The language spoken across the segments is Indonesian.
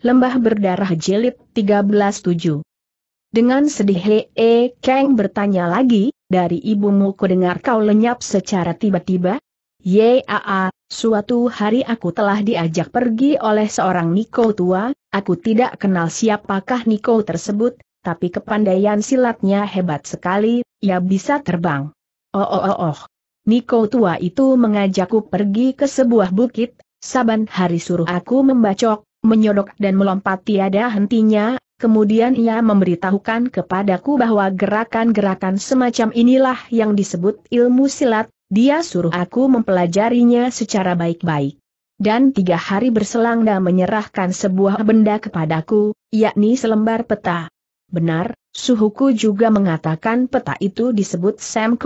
Lembah Berdarah Jilid 137. Dengan sedih He e, Kang bertanya lagi, dari ibumu ku dengar kau lenyap secara tiba-tiba? Yaa, suatu hari aku telah diajak pergi oleh seorang Niko tua, aku tidak kenal siapakah Niko tersebut, tapi kepandaian silatnya hebat sekali, ia bisa terbang. Oh oh oh oh. Niko tua itu mengajakku pergi ke sebuah bukit, saban hari suruh aku membacok, menyodok dan melompat tiada hentinya, kemudian ia memberitahukan kepadaku bahwa gerakan-gerakan semacam inilah yang disebut ilmu silat, dia suruh aku mempelajarinya secara baik-baik. Dan tiga hari berselang dan menyerahkan sebuah benda kepadaku, yakni selembar peta. Benar, suhuku juga mengatakan peta itu disebut Sam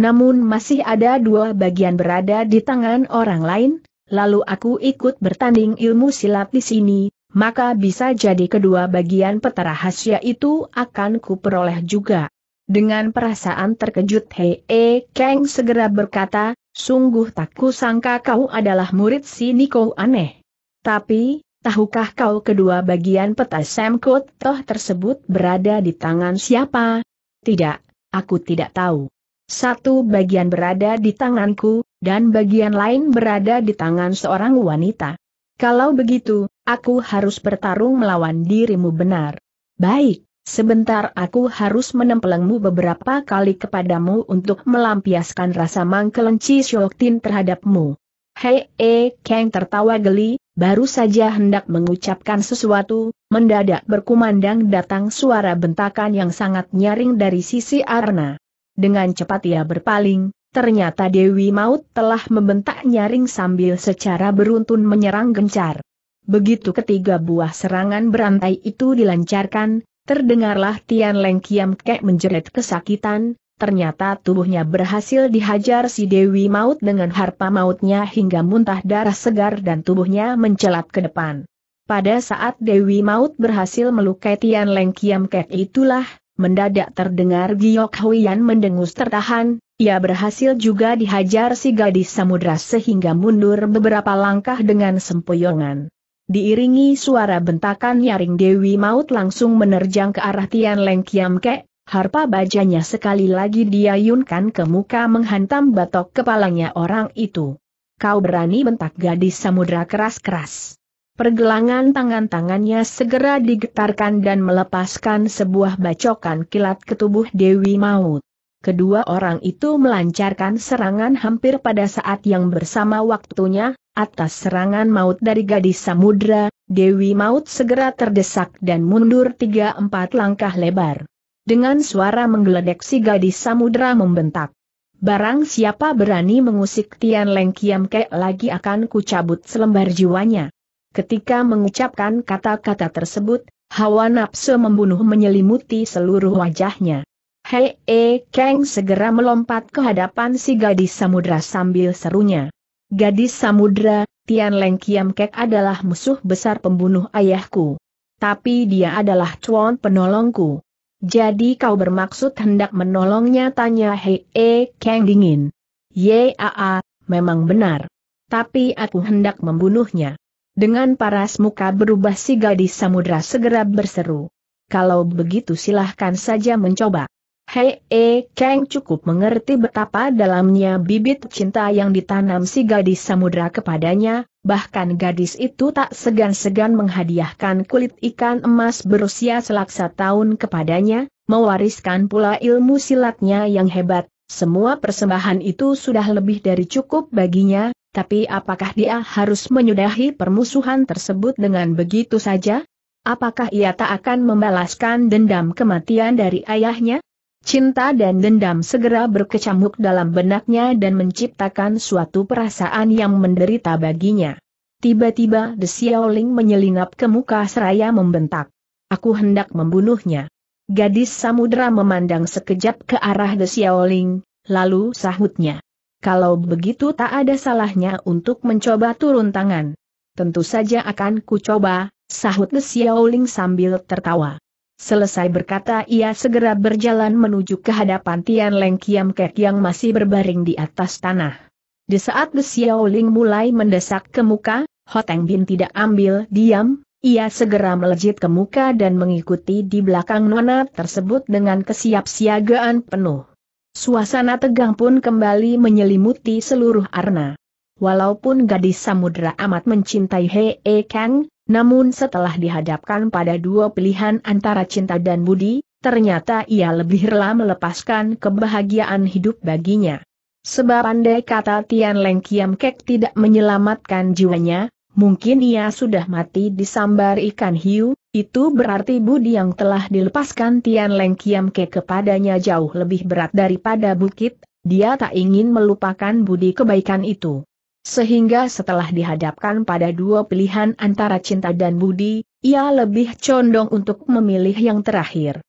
namun masih ada dua bagian berada di tangan orang lain, lalu aku ikut bertanding ilmu silat di sini, maka bisa jadi kedua bagian peta rahasia itu akan kuperoleh juga. Dengan perasaan terkejut Hei e Kang segera berkata, sungguh tak kusangka kau adalah murid si Niko aneh. Tapi, tahukah kau kedua bagian peta semkut toh tersebut berada di tangan siapa? Tidak, aku tidak tahu. Satu bagian berada di tanganku, dan bagian lain berada di tangan seorang wanita. Kalau begitu, aku harus bertarung melawan dirimu benar. Baik, sebentar aku harus menempelengmu beberapa kali kepadamu untuk melampiaskan rasa mangkelenci Syoktin terhadapmu. Hei, e, Kang tertawa geli, baru saja hendak mengucapkan sesuatu, mendadak berkumandang datang suara bentakan yang sangat nyaring dari sisi Arna. Dengan cepat ia berpaling, Ternyata Dewi Maut telah membentak nyaring sambil secara beruntun menyerang gencar. Begitu ketiga buah serangan berantai itu dilancarkan, terdengarlah Tian Leng Kiam Kek menjerit kesakitan, ternyata tubuhnya berhasil dihajar si Dewi Maut dengan harpa mautnya hingga muntah darah segar dan tubuhnya mencelat ke depan. Pada saat Dewi Maut berhasil melukai Tian Leng Kiam Kek itulah, mendadak terdengar Giok Huyan mendengus tertahan, ia berhasil juga dihajar si gadis samudra sehingga mundur beberapa langkah dengan sempoyongan. Diiringi suara bentakan nyaring Dewi Maut langsung menerjang ke arah Tian Leng Kiam Ke, harpa bajanya sekali lagi diayunkan ke muka menghantam batok kepalanya orang itu. Kau berani bentak gadis samudra keras-keras. Pergelangan tangan-tangannya segera digetarkan dan melepaskan sebuah bacokan kilat ke tubuh Dewi Maut. Kedua orang itu melancarkan serangan hampir pada saat yang bersama waktunya, atas serangan maut dari gadis samudra, Dewi Maut segera terdesak dan mundur tiga empat langkah lebar. Dengan suara menggeledek si gadis samudra membentak. Barang siapa berani mengusik Tian Leng Kiam Kek lagi akan kucabut selembar jiwanya. Ketika mengucapkan kata-kata tersebut, hawa nafsu membunuh menyelimuti seluruh wajahnya. Hei E Kang segera melompat ke hadapan si gadis samudra sambil serunya. Gadis samudra, Tian Leng Kiam Kek adalah musuh besar pembunuh ayahku. Tapi dia adalah cuan penolongku. Jadi kau bermaksud hendak menolongnya tanya Hei E Kang dingin. Yaa, memang benar. Tapi aku hendak membunuhnya. Dengan paras muka berubah si gadis samudra segera berseru. Kalau begitu silahkan saja mencoba. Hei, eh, Kang cukup mengerti betapa dalamnya bibit cinta yang ditanam si gadis samudra kepadanya, bahkan gadis itu tak segan-segan menghadiahkan kulit ikan emas berusia selaksa tahun kepadanya, mewariskan pula ilmu silatnya yang hebat, semua persembahan itu sudah lebih dari cukup baginya, tapi apakah dia harus menyudahi permusuhan tersebut dengan begitu saja? Apakah ia tak akan membalaskan dendam kematian dari ayahnya? Cinta dan dendam segera berkecamuk dalam benaknya dan menciptakan suatu perasaan yang menderita baginya. Tiba-tiba The Xiaoling menyelinap ke muka seraya membentak. Aku hendak membunuhnya. Gadis samudera memandang sekejap ke arah The Xiaoling, lalu sahutnya. Kalau begitu tak ada salahnya untuk mencoba turun tangan. Tentu saja akan kucoba, sahut Ge Xiaoling sambil tertawa. Selesai berkata ia segera berjalan menuju ke hadapan Tian Leng Kiam Kek yang masih berbaring di atas tanah. Di saat Ge Xiaoling mulai mendesak ke muka, Hoteng Bin tidak ambil diam, ia segera melejit ke muka dan mengikuti di belakang nona tersebut dengan kesiapsiagaan penuh. Suasana tegang pun kembali menyelimuti seluruh arena. Walaupun gadis samudera amat mencintai Hei e Kang, namun setelah dihadapkan pada dua pilihan antara cinta dan budi, ternyata ia lebih rela melepaskan kebahagiaan hidup baginya. Sebab andai kata Tian Leng Kiam Kek tidak menyelamatkan jiwanya, mungkin ia sudah mati disambar ikan hiu, itu berarti budi yang telah dilepaskan Tian Leng Kiam Ke kepadanya jauh lebih berat daripada bukit, dia tak ingin melupakan budi kebaikan itu. Sehingga setelah dihadapkan pada dua pilihan antara cinta dan budi, ia lebih condong untuk memilih yang terakhir.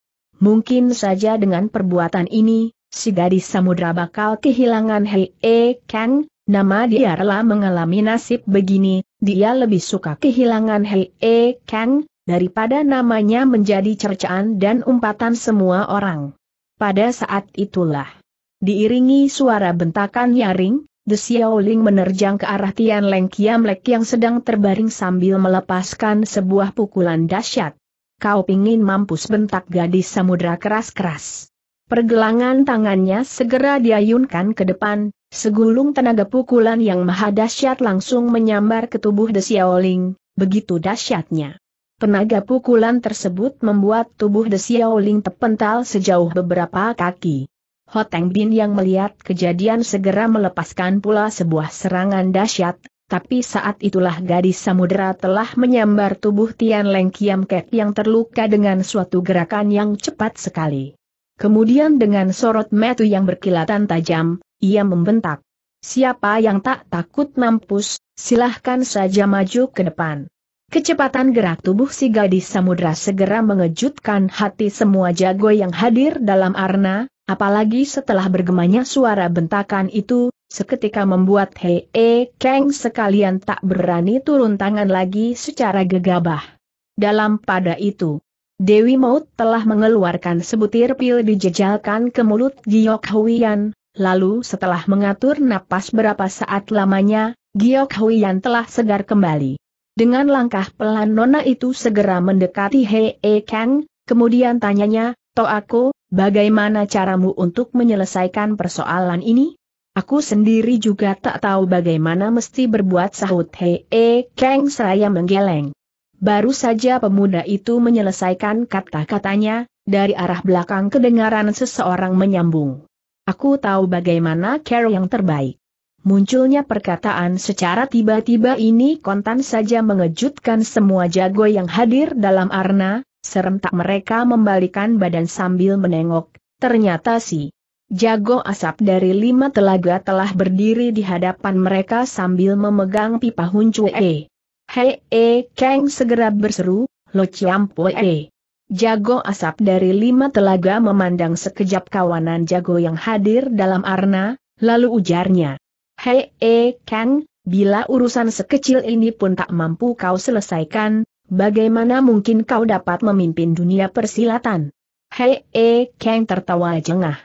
Mungkin saja dengan perbuatan ini, si gadis samudra bakal kehilangan Hei E Kang, Nama dia rela mengalami nasib begini, dia lebih suka kehilangan Hei E Kang, daripada namanya menjadi cercaan dan umpatan semua orang. Pada saat itulah, diiringi suara bentakan nyaring, The Xiaoling menerjang ke arah Tian Leng Kiamlek yang sedang terbaring sambil melepaskan sebuah pukulan dahsyat. Kau pingin mampus bentak gadis samudra keras-keras. Pergelangan tangannya segera diayunkan ke depan, Segulung tenaga pukulan yang maha dahsyat langsung menyambar ke tubuh De Xiaoling, begitu dahsyatnya. Tenaga pukulan tersebut membuat tubuh De Xiaoling terpental sejauh beberapa kaki. Hoteng Bin yang melihat kejadian segera melepaskan pula sebuah serangan dahsyat, tapi saat itulah gadis samudera telah menyambar tubuh Tian Leng Kiam Kek yang terluka dengan suatu gerakan yang cepat sekali. Kemudian dengan sorot metu yang berkilatan tajam, ia membentak. Siapa yang tak takut mampus, silahkan saja maju ke depan. Kecepatan gerak tubuh si gadis samudra segera mengejutkan hati semua jago yang hadir dalam arna, apalagi setelah bergemanya suara bentakan itu, seketika membuat Hee, -he e Kang sekalian tak berani turun tangan lagi secara gegabah. Dalam pada itu, Dewi Maut telah mengeluarkan sebutir pil dijejalkan ke mulut Giok Huian, Lalu setelah mengatur napas berapa saat lamanya, Giok Hui Huiyan telah segar kembali. Dengan langkah pelan Nona itu segera mendekati Hei E Kang, kemudian tanyanya, aku, bagaimana caramu untuk menyelesaikan persoalan ini? Aku sendiri juga tak tahu bagaimana mesti berbuat sahut Hei E Kang seraya menggeleng. Baru saja pemuda itu menyelesaikan kata-katanya, dari arah belakang kedengaran seseorang menyambung. Aku tahu bagaimana care yang terbaik. Munculnya perkataan secara tiba-tiba ini kontan saja mengejutkan semua jago yang hadir dalam arna, serentak mereka membalikan badan sambil menengok, ternyata si jago asap dari lima telaga telah berdiri di hadapan mereka sambil memegang pipa e. Hei, e, Kang segera berseru, Lo e. Jago asap dari lima telaga memandang sekejap kawanan jago yang hadir dalam arna, lalu ujarnya. Hei, eh, Kang, bila urusan sekecil ini pun tak mampu kau selesaikan, bagaimana mungkin kau dapat memimpin dunia persilatan? Hei, eh, Kang tertawa jengah.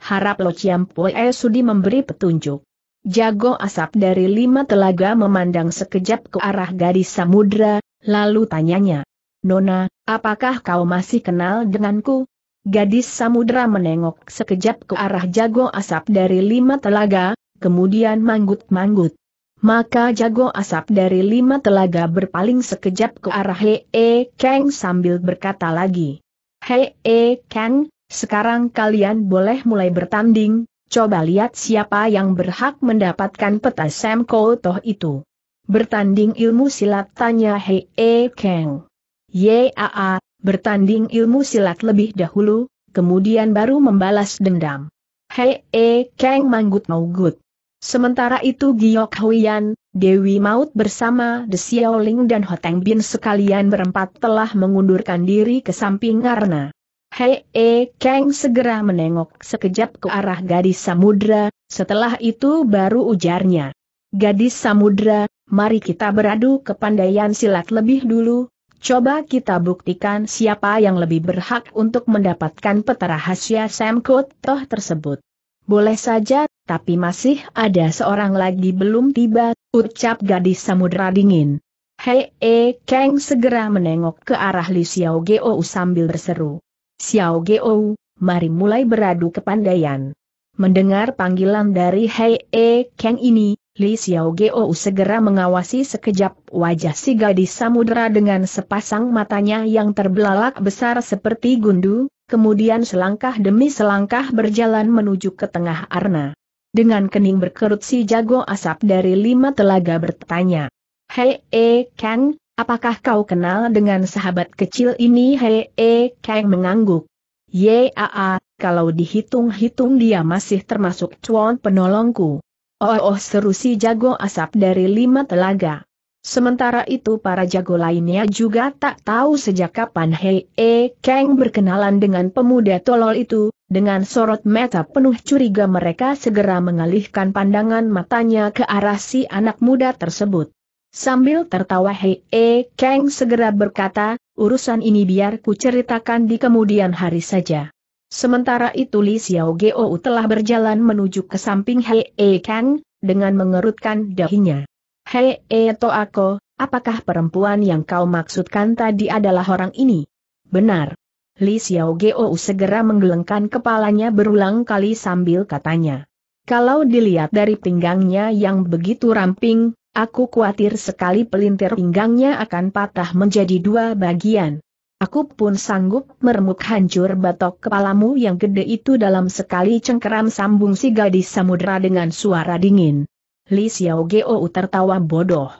Harap Lo Chiam Sudi memberi petunjuk. Jago asap dari lima telaga memandang sekejap ke arah gadis samudra, lalu tanyanya. Nona, apakah kau masih kenal denganku? Gadis samudera menengok sekejap ke arah jago asap dari lima telaga, kemudian manggut-manggut. Maka jago asap dari lima telaga berpaling sekejap ke arah Hei -e Kang sambil berkata lagi. Hei -e Kang, sekarang kalian boleh mulai bertanding, coba lihat siapa yang berhak mendapatkan peta Sam Kotoh itu. Bertanding ilmu silat tanya Hei -e Kang. YAA, bertanding ilmu silat lebih dahulu, kemudian baru membalas dendam. Hei, e, Kang Manggut Maugut. Sementara itu Giok Huyan, Dewi Maut bersama The Xiaoling dan Hoteng Bin sekalian berempat telah mengundurkan diri ke samping karena Hei, e, Kang segera menengok sekejap ke arah gadis samudra, setelah itu baru ujarnya. Gadis samudra, mari kita beradu kepandaian silat lebih dulu, Coba kita buktikan siapa yang lebih berhak untuk mendapatkan peta rahasia Sam Toh tersebut. Boleh saja, tapi masih ada seorang lagi belum tiba, ucap gadis samudera dingin. Hei E Kang segera menengok ke arah Li Xiao Geo sambil berseru. Xiao Geo, mari mulai beradu kepandaian. Mendengar panggilan dari Hei E Kang ini, Li Xiao Geo segera mengawasi sekejap wajah si gadis samudera dengan sepasang matanya yang terbelalak besar seperti gundu, kemudian selangkah demi selangkah berjalan menuju ke tengah arna. Dengan kening berkerut si jago asap dari lima telaga bertanya. Hei E Kang, apakah kau kenal dengan sahabat kecil ini? Hei E Kang mengangguk. Yaa, kalau dihitung-hitung dia masih termasuk cuan penolongku. Oh, oh seru si jago asap dari lima telaga. Sementara itu para jago lainnya juga tak tahu sejak kapan Hei E Kang berkenalan dengan pemuda tolol itu, dengan sorot mata penuh curiga mereka segera mengalihkan pandangan matanya ke arah si anak muda tersebut. Sambil tertawa Hei E Kang segera berkata, urusan ini biar ku ceritakan di kemudian hari saja. Sementara itu Li Xiao Gou telah berjalan menuju ke samping Hei E Kang, dengan mengerutkan dahinya. Hei E Toako, apakah perempuan yang kau maksudkan tadi adalah orang ini? Benar. Li Xiao Gou segera menggelengkan kepalanya berulang kali sambil katanya. Kalau dilihat dari pinggangnya yang begitu ramping, aku khawatir sekali pelintir pinggangnya akan patah menjadi dua bagian. Aku pun sanggup meremuk hancur batok kepalamu yang gede itu dalam sekali cengkeram sambung si gadis samudera dengan suara dingin. Li Xiao Gou tertawa bodoh.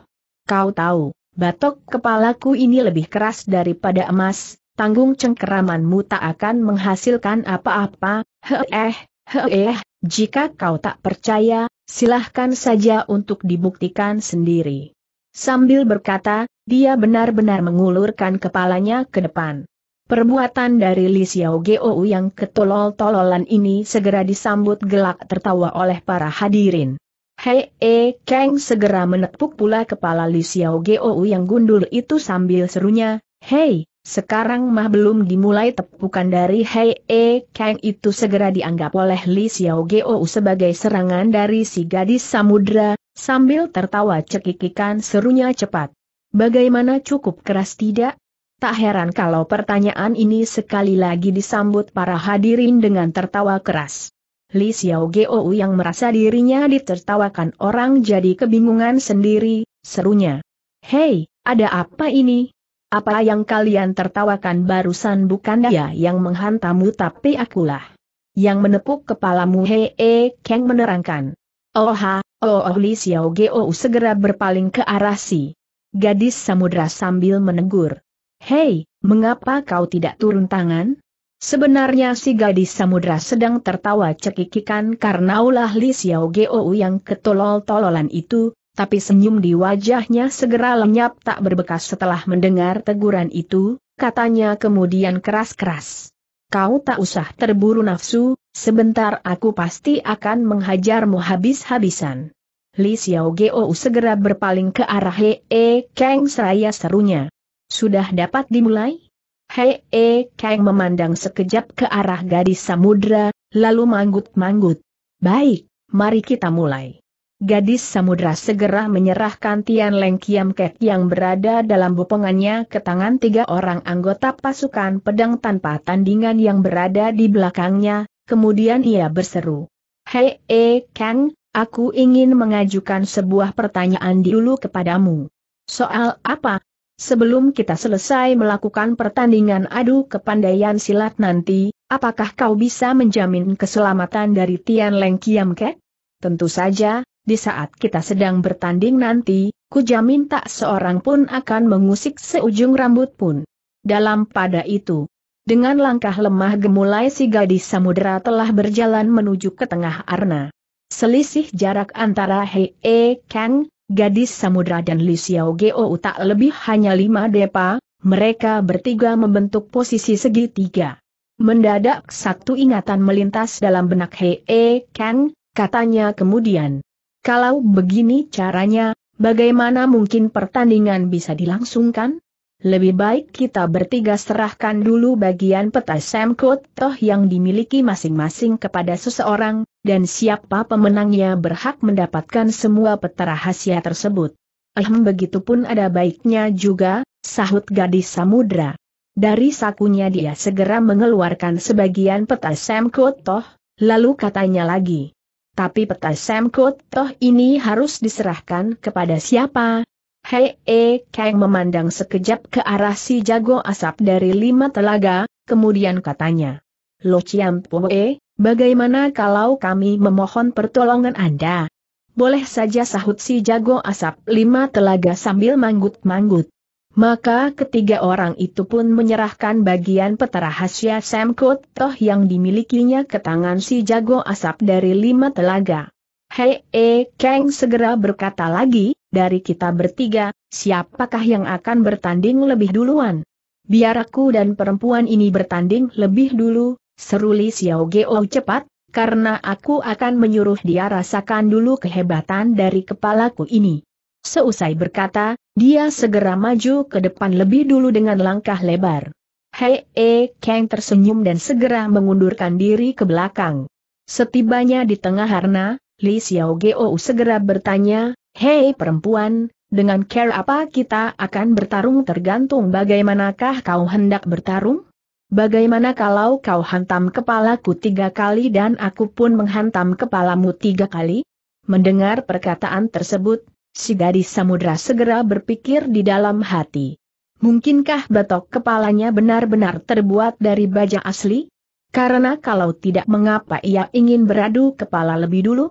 Kau tahu, batok kepalaku ini lebih keras daripada emas, tanggung cengkeramanmu tak akan menghasilkan apa-apa, heeh, heeh, jika kau tak percaya, silahkan saja untuk dibuktikan sendiri. Sambil berkata, dia benar-benar mengulurkan kepalanya ke depan. Perbuatan dari Li Xiao Gou yang ketolol-tololan ini segera disambut gelak tertawa oleh para hadirin. Hei E Kang segera menepuk pula kepala Li Xiao Gou yang gundul itu sambil serunya, Hei, sekarang mah belum dimulai tepukan dari Hei E Kang itu segera dianggap oleh Li Xiao Gou sebagai serangan dari si gadis samudra, sambil tertawa cekikikan serunya cepat. Bagaimana cukup keras tidak? Tak heran kalau pertanyaan ini sekali lagi disambut para hadirin dengan tertawa keras. Li Xiao Gou yang merasa dirinya ditertawakan orang jadi kebingungan sendiri, serunya. Hei, ada apa ini? Apa yang kalian tertawakan barusan bukan dia yang menghantamu tapi akulah. Yang menepuk kepalamu Hei hee Kang menerangkan. Oh ha, oh, oh Li Xiao Gou segera berpaling ke arah si gadis samudra sambil menegur. Hei, mengapa kau tidak turun tangan? Sebenarnya si gadis samudra sedang tertawa cekikikan karena ulah Li Xiao Gou yang ketolol-tololan itu, tapi senyum di wajahnya segera lenyap tak berbekas setelah mendengar teguran itu, katanya kemudian keras-keras. Kau tak usah terburu nafsu, sebentar aku pasti akan menghajarmu habis-habisan. Li Xiao Geo segera berpaling ke arah Hee E Kang seraya serunya. Sudah dapat dimulai? Hee E Kang memandang sekejap ke arah gadis samudra, lalu manggut-manggut. Baik, mari kita mulai. Gadis samudra segera menyerahkan Tian Leng Kiam Kek yang berada dalam bopongannya ke tangan tiga orang anggota pasukan pedang tanpa tandingan yang berada di belakangnya, kemudian ia berseru. Hei E Kang, Aku ingin mengajukan sebuah pertanyaan dulu kepadamu. Soal apa? Sebelum kita selesai melakukan pertandingan adu kepandaian silat nanti, apakah kau bisa menjamin keselamatan dari Tian Leng Kiam Kek? Tentu saja, di saat kita sedang bertanding nanti, ku jamin tak seorang pun akan mengusik seujung rambut pun. Dalam pada itu, dengan langkah lemah gemulai si gadis samudera telah berjalan menuju ke tengah arna. Selisih jarak antara Hei E Kang, gadis samudra dan Li Xiao Geo tak lebih hanya lima depa, mereka bertiga membentuk posisi segitiga. Mendadak satu ingatan melintas dalam benak Hei E Kang, katanya kemudian. Kalau begini caranya, bagaimana mungkin pertandingan bisa dilangsungkan? lebih baik kita bertiga serahkan dulu bagian peta Sam Toh yang dimiliki masing-masing kepada seseorang, dan siapa pemenangnya berhak mendapatkan semua peta rahasia tersebut. Ehm begitupun ada baiknya juga, sahut gadis samudra. Dari sakunya dia segera mengeluarkan sebagian peta Sam Toh, lalu katanya lagi. Tapi peta Sam Toh ini harus diserahkan kepada siapa, Hei E eh, Kang memandang sekejap ke arah si jago asap dari lima telaga, kemudian katanya. Lo Chiam E, bagaimana kalau kami memohon pertolongan Anda? Boleh saja sahut si jago asap lima telaga sambil manggut-manggut. Maka ketiga orang itu pun menyerahkan bagian peta rahasia Sam Toh yang dimilikinya ke tangan si jago asap dari lima telaga. Hei, e, Kang segera berkata lagi, dari kita bertiga, siapakah yang akan bertanding lebih duluan? Biar aku dan perempuan ini bertanding lebih dulu, seru Li Xiao Geo cepat, karena aku akan menyuruh dia rasakan dulu kehebatan dari kepalaku ini. Seusai berkata, dia segera maju ke depan lebih dulu dengan langkah lebar. Hei, e, Kang tersenyum dan segera mengundurkan diri ke belakang. Setibanya di tengah harna, Li Xiao Geo segera bertanya, Hei perempuan, dengan care apa kita akan bertarung tergantung bagaimanakah kau hendak bertarung? Bagaimana kalau kau hantam kepalaku tiga kali dan aku pun menghantam kepalamu tiga kali? Mendengar perkataan tersebut, si gadis samudra segera berpikir di dalam hati. Mungkinkah batok kepalanya benar-benar terbuat dari baja asli? Karena kalau tidak mengapa ia ingin beradu kepala lebih dulu?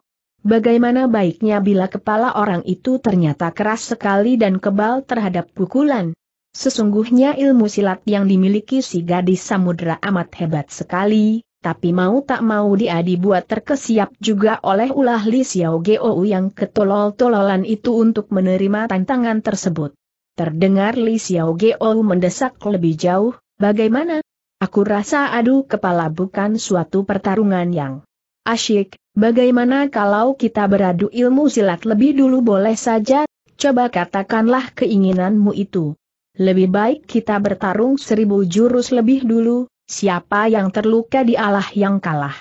Bagaimana baiknya bila kepala orang itu ternyata keras sekali dan kebal terhadap pukulan? Sesungguhnya ilmu silat yang dimiliki si gadis samudera amat hebat sekali, tapi mau tak mau dia dibuat terkesiap juga oleh ulah Li Xiao Gou yang ketolol-tololan itu untuk menerima tantangan tersebut. Terdengar Li Xiao Gou mendesak lebih jauh, bagaimana? Aku rasa adu kepala bukan suatu pertarungan yang asyik, Bagaimana kalau kita beradu ilmu silat lebih dulu boleh saja, coba katakanlah keinginanmu itu. Lebih baik kita bertarung seribu jurus lebih dulu, siapa yang terluka dialah yang kalah.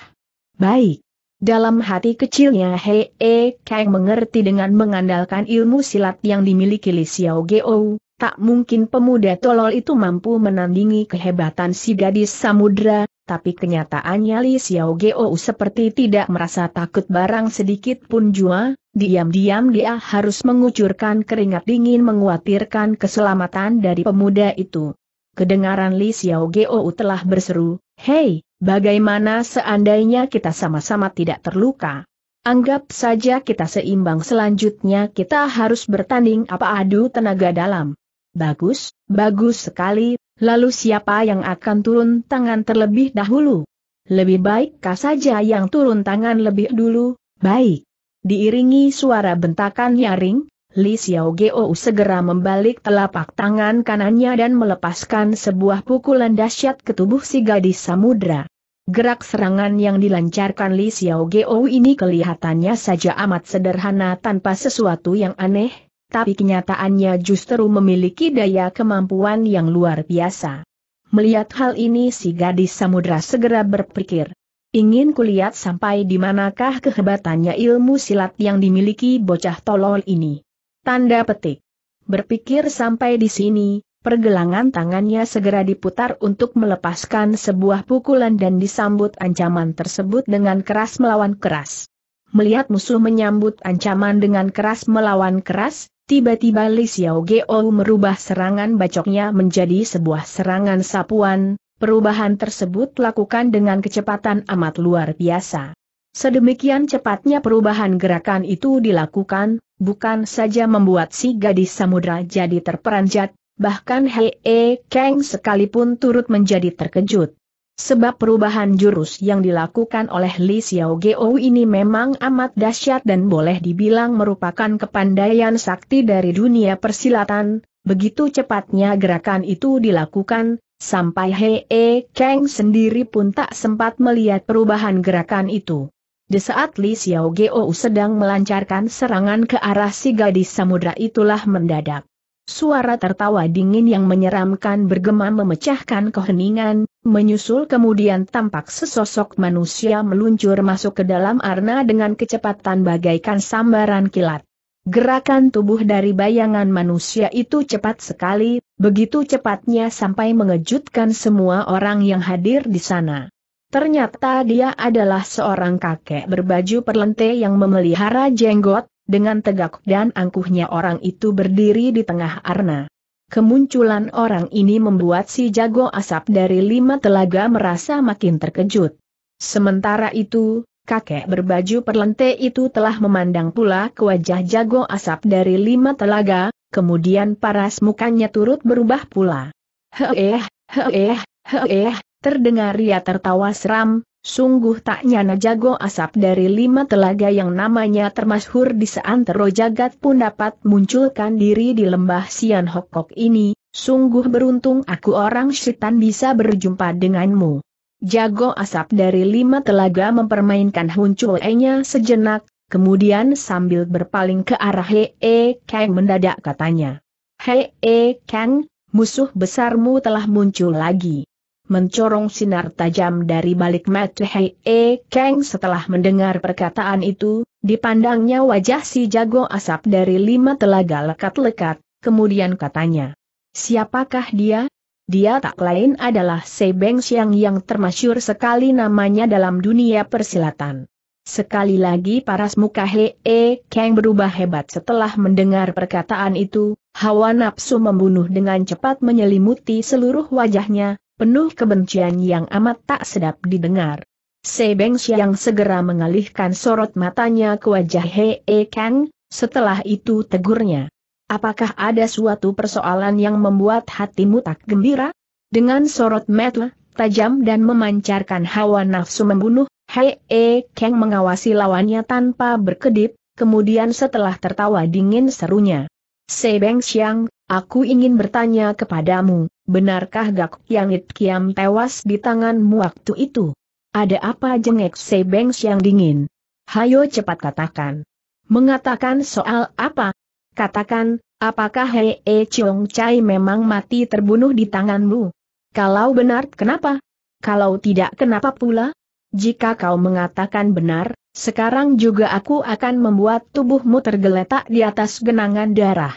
Baik. Dalam hati kecilnya Hei e Kang mengerti dengan mengandalkan ilmu silat yang dimiliki Li Xiao Geo, tak mungkin pemuda tolol itu mampu menandingi kehebatan si gadis samudra, tapi kenyataannya Li Xiao Geo seperti tidak merasa takut barang sedikit pun jua, diam-diam dia harus mengucurkan keringat dingin menguatirkan keselamatan dari pemuda itu. Kedengaran Li Xiao Geo telah berseru, Hei, bagaimana seandainya kita sama-sama tidak terluka? Anggap saja kita seimbang selanjutnya kita harus bertanding apa adu tenaga dalam. Bagus, bagus sekali, Lalu siapa yang akan turun tangan terlebih dahulu? Lebih baik kah saja yang turun tangan lebih dulu, baik. Diiringi suara bentakan nyaring, Li Xiao Geo segera membalik telapak tangan kanannya dan melepaskan sebuah pukulan dahsyat ke tubuh si gadis samudra. Gerak serangan yang dilancarkan Li Xiao Geo ini kelihatannya saja amat sederhana tanpa sesuatu yang aneh, tapi kenyataannya justru memiliki daya kemampuan yang luar biasa. Melihat hal ini si gadis samudra segera berpikir. Ingin kulihat sampai di manakah kehebatannya ilmu silat yang dimiliki bocah tolol ini. Tanda petik. Berpikir sampai di sini, pergelangan tangannya segera diputar untuk melepaskan sebuah pukulan dan disambut ancaman tersebut dengan keras melawan keras. Melihat musuh menyambut ancaman dengan keras melawan keras, Tiba-tiba Li Xiao Geo merubah serangan bacoknya menjadi sebuah serangan sapuan, perubahan tersebut lakukan dengan kecepatan amat luar biasa. Sedemikian cepatnya perubahan gerakan itu dilakukan, bukan saja membuat si gadis samudra jadi terperanjat, bahkan Hei e Kang sekalipun turut menjadi terkejut. Sebab perubahan jurus yang dilakukan oleh Li Xiao Geo ini memang amat dahsyat dan boleh dibilang merupakan kepandaian sakti dari dunia persilatan, begitu cepatnya gerakan itu dilakukan, sampai Hee Kang sendiri pun tak sempat melihat perubahan gerakan itu. Di saat Li Xiao Geo sedang melancarkan serangan ke arah si gadis samudra itulah mendadak. Suara tertawa dingin yang menyeramkan bergema memecahkan keheningan, Menyusul kemudian tampak sesosok manusia meluncur masuk ke dalam arna dengan kecepatan bagaikan sambaran kilat. Gerakan tubuh dari bayangan manusia itu cepat sekali, begitu cepatnya sampai mengejutkan semua orang yang hadir di sana. Ternyata dia adalah seorang kakek berbaju perlente yang memelihara jenggot, dengan tegak dan angkuhnya orang itu berdiri di tengah arna. Kemunculan orang ini membuat si jago asap dari lima telaga merasa makin terkejut. Sementara itu, kakek berbaju perlente itu telah memandang pula ke wajah jago asap dari lima telaga, kemudian paras mukanya turut berubah pula. Heeh, heeh, heeh, terdengar ia tertawa seram, Sungguh tak nyana jago asap dari lima telaga yang namanya termasyhur di seantero jagat pun dapat munculkan diri di lembah Sian Hokok ini, sungguh beruntung aku orang setan bisa berjumpa denganmu. Jago asap dari lima telaga mempermainkan huncuenya sejenak, kemudian sambil berpaling ke arah Hee Kang mendadak katanya. Hee Kang, musuh besarmu telah muncul lagi mencorong sinar tajam dari balik mata Hei E eh, Kang setelah mendengar perkataan itu, dipandangnya wajah si jago asap dari lima telaga lekat-lekat, kemudian katanya, siapakah dia? Dia tak lain adalah Sei Beng Xiang yang termasyur sekali namanya dalam dunia persilatan. Sekali lagi paras muka Hee e eh, Kang berubah hebat setelah mendengar perkataan itu, hawa nafsu membunuh dengan cepat menyelimuti seluruh wajahnya, penuh kebencian yang amat tak sedap didengar. Sebeng segera mengalihkan sorot matanya ke wajah He E Kang, setelah itu tegurnya. Apakah ada suatu persoalan yang membuat hatimu tak gembira? Dengan sorot mata tajam dan memancarkan hawa nafsu membunuh, He E Kang mengawasi lawannya tanpa berkedip, kemudian setelah tertawa dingin serunya. Sebeng Siang, aku ingin bertanya kepadamu, benarkah Gak Yang It Kiam tewas di tanganmu waktu itu? Ada apa jengek Sebeng Beng Xiang dingin? Hayo cepat katakan. Mengatakan soal apa? Katakan, apakah Hei E Chong Chai memang mati terbunuh di tanganmu? Kalau benar kenapa? Kalau tidak kenapa pula? Jika kau mengatakan benar, sekarang juga aku akan membuat tubuhmu tergeletak di atas genangan darah.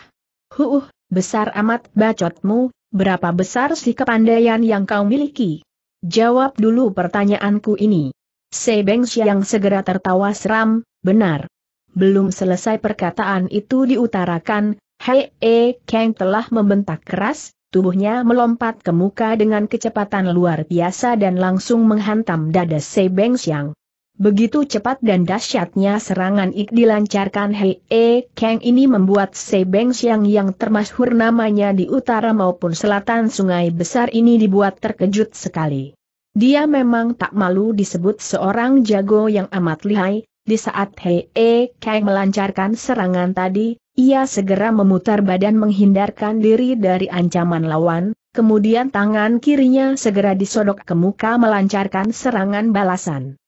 Huh, besar amat bacotmu, berapa besar sih kepandaian yang kau miliki? Jawab dulu pertanyaanku ini. Sebeng yang segera tertawa seram, benar. Belum selesai perkataan itu diutarakan, Hei E Kang telah membentak keras, tubuhnya melompat ke muka dengan kecepatan luar biasa dan langsung menghantam dada Sebeng Xiang. Begitu cepat dan dahsyatnya serangan Ik dilancarkan Hei E Kang ini membuat Se Beng Xiang yang termasyhur namanya di utara maupun selatan sungai besar ini dibuat terkejut sekali. Dia memang tak malu disebut seorang jago yang amat lihai, di saat Hei E Kang melancarkan serangan tadi, ia segera memutar badan menghindarkan diri dari ancaman lawan, kemudian tangan kirinya segera disodok ke muka melancarkan serangan balasan.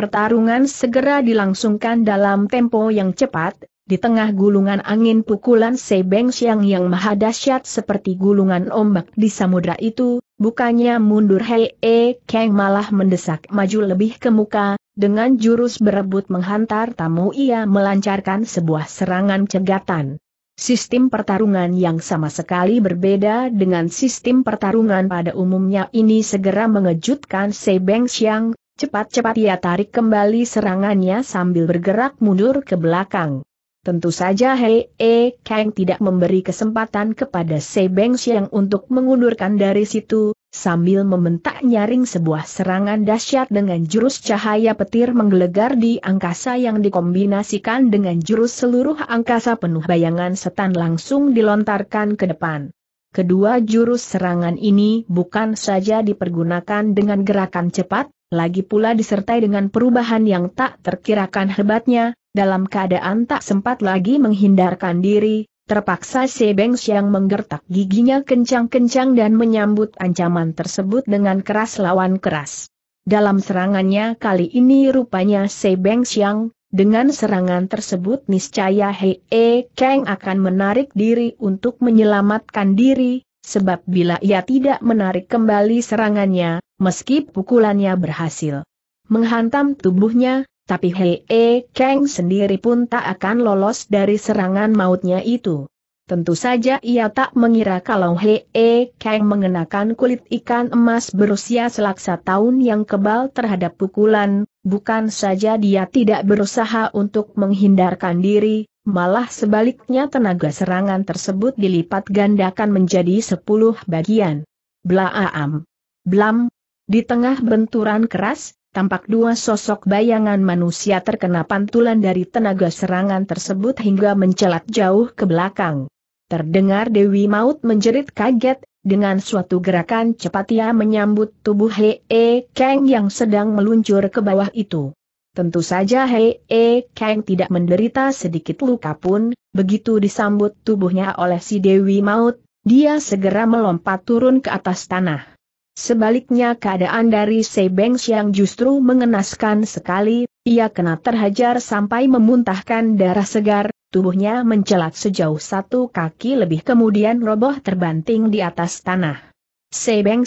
Pertarungan segera dilangsungkan dalam tempo yang cepat, di tengah gulungan angin pukulan Sebeng Siang yang maha dahsyat seperti gulungan ombak di samudra itu, bukannya mundur Hei E Kang malah mendesak maju lebih ke muka, dengan jurus berebut menghantar tamu ia melancarkan sebuah serangan cegatan. Sistem pertarungan yang sama sekali berbeda dengan sistem pertarungan pada umumnya ini segera mengejutkan Sebeng Siang, Cepat-cepat ia tarik kembali serangannya sambil bergerak mundur ke belakang. Tentu saja Hei E Kang tidak memberi kesempatan kepada Se Beng Xiang untuk mengundurkan dari situ, sambil membentak nyaring sebuah serangan dahsyat dengan jurus cahaya petir menggelegar di angkasa yang dikombinasikan dengan jurus seluruh angkasa penuh bayangan setan langsung dilontarkan ke depan. Kedua jurus serangan ini bukan saja dipergunakan dengan gerakan cepat, lagi pula disertai dengan perubahan yang tak terkirakan hebatnya, dalam keadaan tak sempat lagi menghindarkan diri, terpaksa Sebeng Siang menggertak giginya kencang-kencang dan menyambut ancaman tersebut dengan keras lawan keras. Dalam serangannya kali ini rupanya Sebeng Siang, dengan serangan tersebut niscaya Hei e Kang akan menarik diri untuk menyelamatkan diri, sebab bila ia tidak menarik kembali serangannya, meski pukulannya berhasil menghantam tubuhnya, tapi Hei e Kang sendiri pun tak akan lolos dari serangan mautnya itu. Tentu saja ia tak mengira kalau Hei e Kang mengenakan kulit ikan emas berusia selaksa tahun yang kebal terhadap pukulan, bukan saja dia tidak berusaha untuk menghindarkan diri, malah sebaliknya tenaga serangan tersebut dilipat gandakan menjadi sepuluh bagian. Blaam. Blam, di tengah benturan keras, tampak dua sosok bayangan manusia terkena pantulan dari tenaga serangan tersebut hingga mencelat jauh ke belakang. Terdengar Dewi Maut menjerit kaget, dengan suatu gerakan cepat ia menyambut tubuh Hee -he e Kang yang sedang meluncur ke bawah itu. Tentu saja Hee -he e Kang tidak menderita sedikit luka pun, begitu disambut tubuhnya oleh si Dewi Maut, dia segera melompat turun ke atas tanah. Sebaliknya keadaan dari Sei Beng justru mengenaskan sekali, ia kena terhajar sampai memuntahkan darah segar, tubuhnya mencelat sejauh satu kaki lebih kemudian roboh terbanting di atas tanah. Sei Beng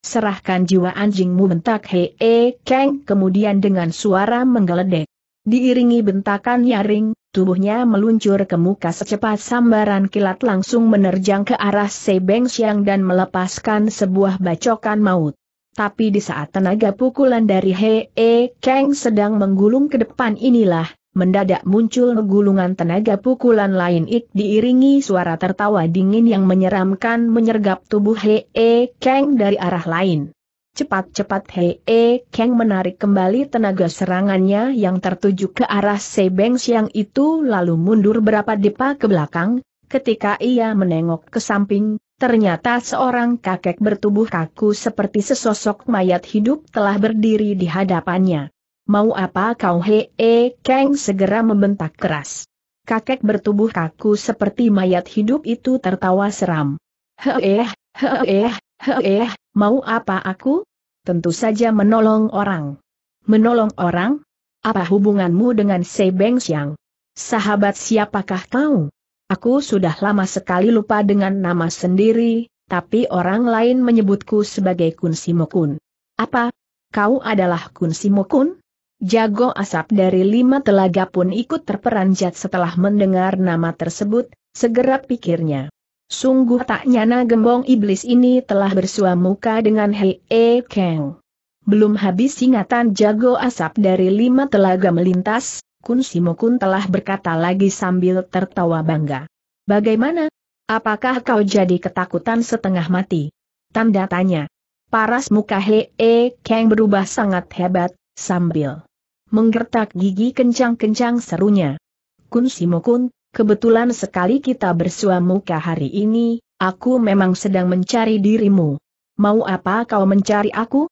serahkan jiwa anjingmu bentak Hee keng kemudian dengan suara menggeledek. Diiringi bentakan nyaring, tubuhnya meluncur ke muka secepat sambaran kilat langsung menerjang ke arah Sebeng Siang dan melepaskan sebuah bacokan maut. Tapi di saat tenaga pukulan dari He E Kang sedang menggulung ke depan inilah, mendadak muncul gulungan tenaga pukulan lain ik diiringi suara tertawa dingin yang menyeramkan menyergap tubuh He E Kang dari arah lain. Cepat-cepat Hei E Kang menarik kembali tenaga serangannya yang tertuju ke arah Sebeng Siang itu lalu mundur berapa depa ke belakang, ketika ia menengok ke samping, ternyata seorang kakek bertubuh kaku seperti sesosok mayat hidup telah berdiri di hadapannya. Mau apa kau Hei E Kang segera membentak keras. Kakek bertubuh kaku seperti mayat hidup itu tertawa seram. Hei, eh, hei, eh, Heeh, eh, mau apa aku? Tentu saja menolong orang. Menolong orang? Apa hubunganmu dengan Se Beng Xiang? Sahabat siapakah kau? Aku sudah lama sekali lupa dengan nama sendiri, tapi orang lain menyebutku sebagai Kun Simokun. Apa? Kau adalah Kun Simokun? Jago asap dari lima telaga pun ikut terperanjat setelah mendengar nama tersebut, segera pikirnya. Sungguh tak nyana gembong iblis ini telah bersua muka dengan Hei E Kang. Belum habis ingatan jago asap dari lima telaga melintas, Kun Simokun telah berkata lagi sambil tertawa bangga. Bagaimana? Apakah kau jadi ketakutan setengah mati? Tanda tanya. Paras muka Hei E Kang berubah sangat hebat, sambil menggertak gigi kencang-kencang serunya. Kun Simokun, kebetulan sekali kita bersua muka hari ini, aku memang sedang mencari dirimu. Mau apa kau mencari aku?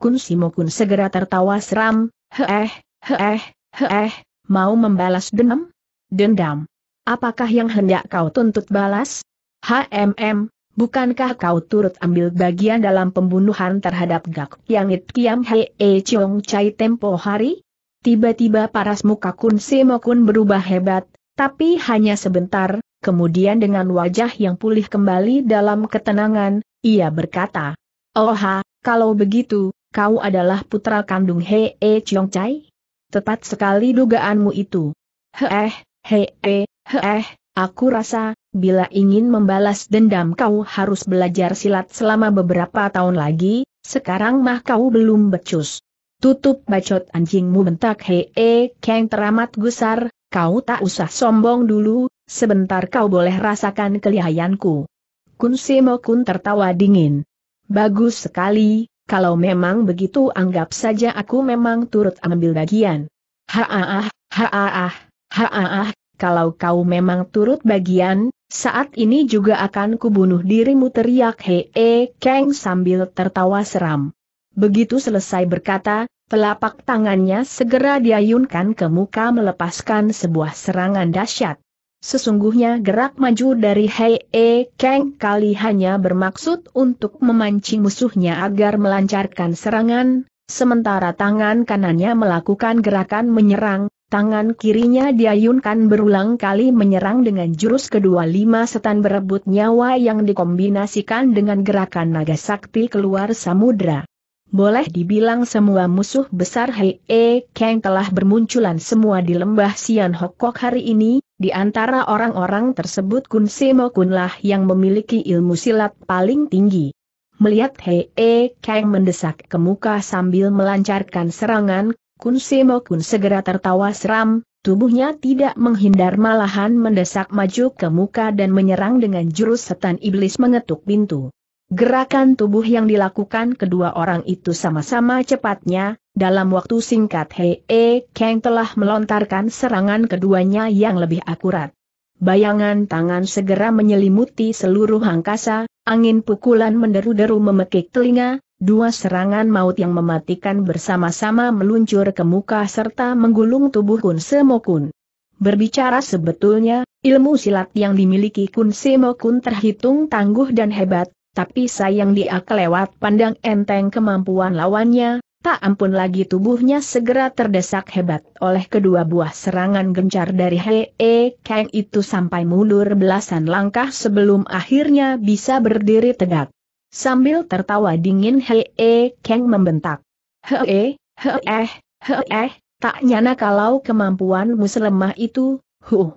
Kun Simokun segera tertawa seram, heeh, heeh, heeh, mau membalas dendam? Dendam. Apakah yang hendak kau tuntut balas? HMM, Bukankah kau turut ambil bagian dalam pembunuhan terhadap Gak Yangit Kiam Hei E Chong Chai tempo hari? Tiba-tiba paras muka Kun Simokun berubah hebat, tapi hanya sebentar, kemudian dengan wajah yang pulih kembali dalam ketenangan, ia berkata, Oha, kalau begitu, kau adalah putra kandung E Chiong Chai? Tepat sekali dugaanmu itu. Heeh, hee, e, eh, aku rasa, bila ingin membalas dendam kau harus belajar silat selama beberapa tahun lagi, sekarang mah kau belum becus. Tutup bacot anjingmu bentak hee Kang teramat gusar, kau tak usah sombong dulu, sebentar kau boleh rasakan kelihayanku. Kun Simo Kun tertawa dingin. Bagus sekali, kalau memang begitu anggap saja aku memang turut ambil bagian. Haaah, haaah, haaah, kalau kau memang turut bagian, saat ini juga akan kubunuh dirimu teriak Hee keng sambil tertawa seram. Begitu selesai berkata, Telapak tangannya segera diayunkan ke muka melepaskan sebuah serangan dahsyat. Sesungguhnya gerak maju dari Hei E Kang kali hanya bermaksud untuk memancing musuhnya agar melancarkan serangan, sementara tangan kanannya melakukan gerakan menyerang, tangan kirinya diayunkan berulang kali menyerang dengan jurus kedua lima setan berebut nyawa yang dikombinasikan dengan gerakan naga sakti keluar samudra. Boleh dibilang semua musuh besar Hei E Kang telah bermunculan semua di lembah Sian Hokok hari ini, di antara orang-orang tersebut Kun Semo Kunlah yang memiliki ilmu silat paling tinggi. Melihat Hei E Kang mendesak ke muka sambil melancarkan serangan, Kun Semo Kun segera tertawa seram, Tubuhnya tidak menghindar malahan mendesak maju ke muka dan menyerang dengan jurus setan iblis mengetuk pintu. Gerakan tubuh yang dilakukan kedua orang itu sama-sama cepatnya, dalam waktu singkat Hei E Kang telah melontarkan serangan keduanya yang lebih akurat. Bayangan tangan segera menyelimuti seluruh angkasa, angin pukulan menderu-deru memekik telinga, dua serangan maut yang mematikan bersama-sama meluncur ke muka serta menggulung tubuh Kun Semokun. Berbicara sebetulnya, ilmu silat yang dimiliki Kun Semokun terhitung tangguh dan hebat, tapi sayang dia kelewat pandang enteng kemampuan lawannya, tak ampun lagi tubuhnya segera terdesak hebat oleh kedua buah serangan gencar dari Hee Kang itu sampai mundur belasan langkah sebelum akhirnya bisa berdiri tegak. Sambil tertawa dingin Hee Kang membentak. Hee, hee, hee, tak nyana kalau kemampuanmu selemah itu, huh.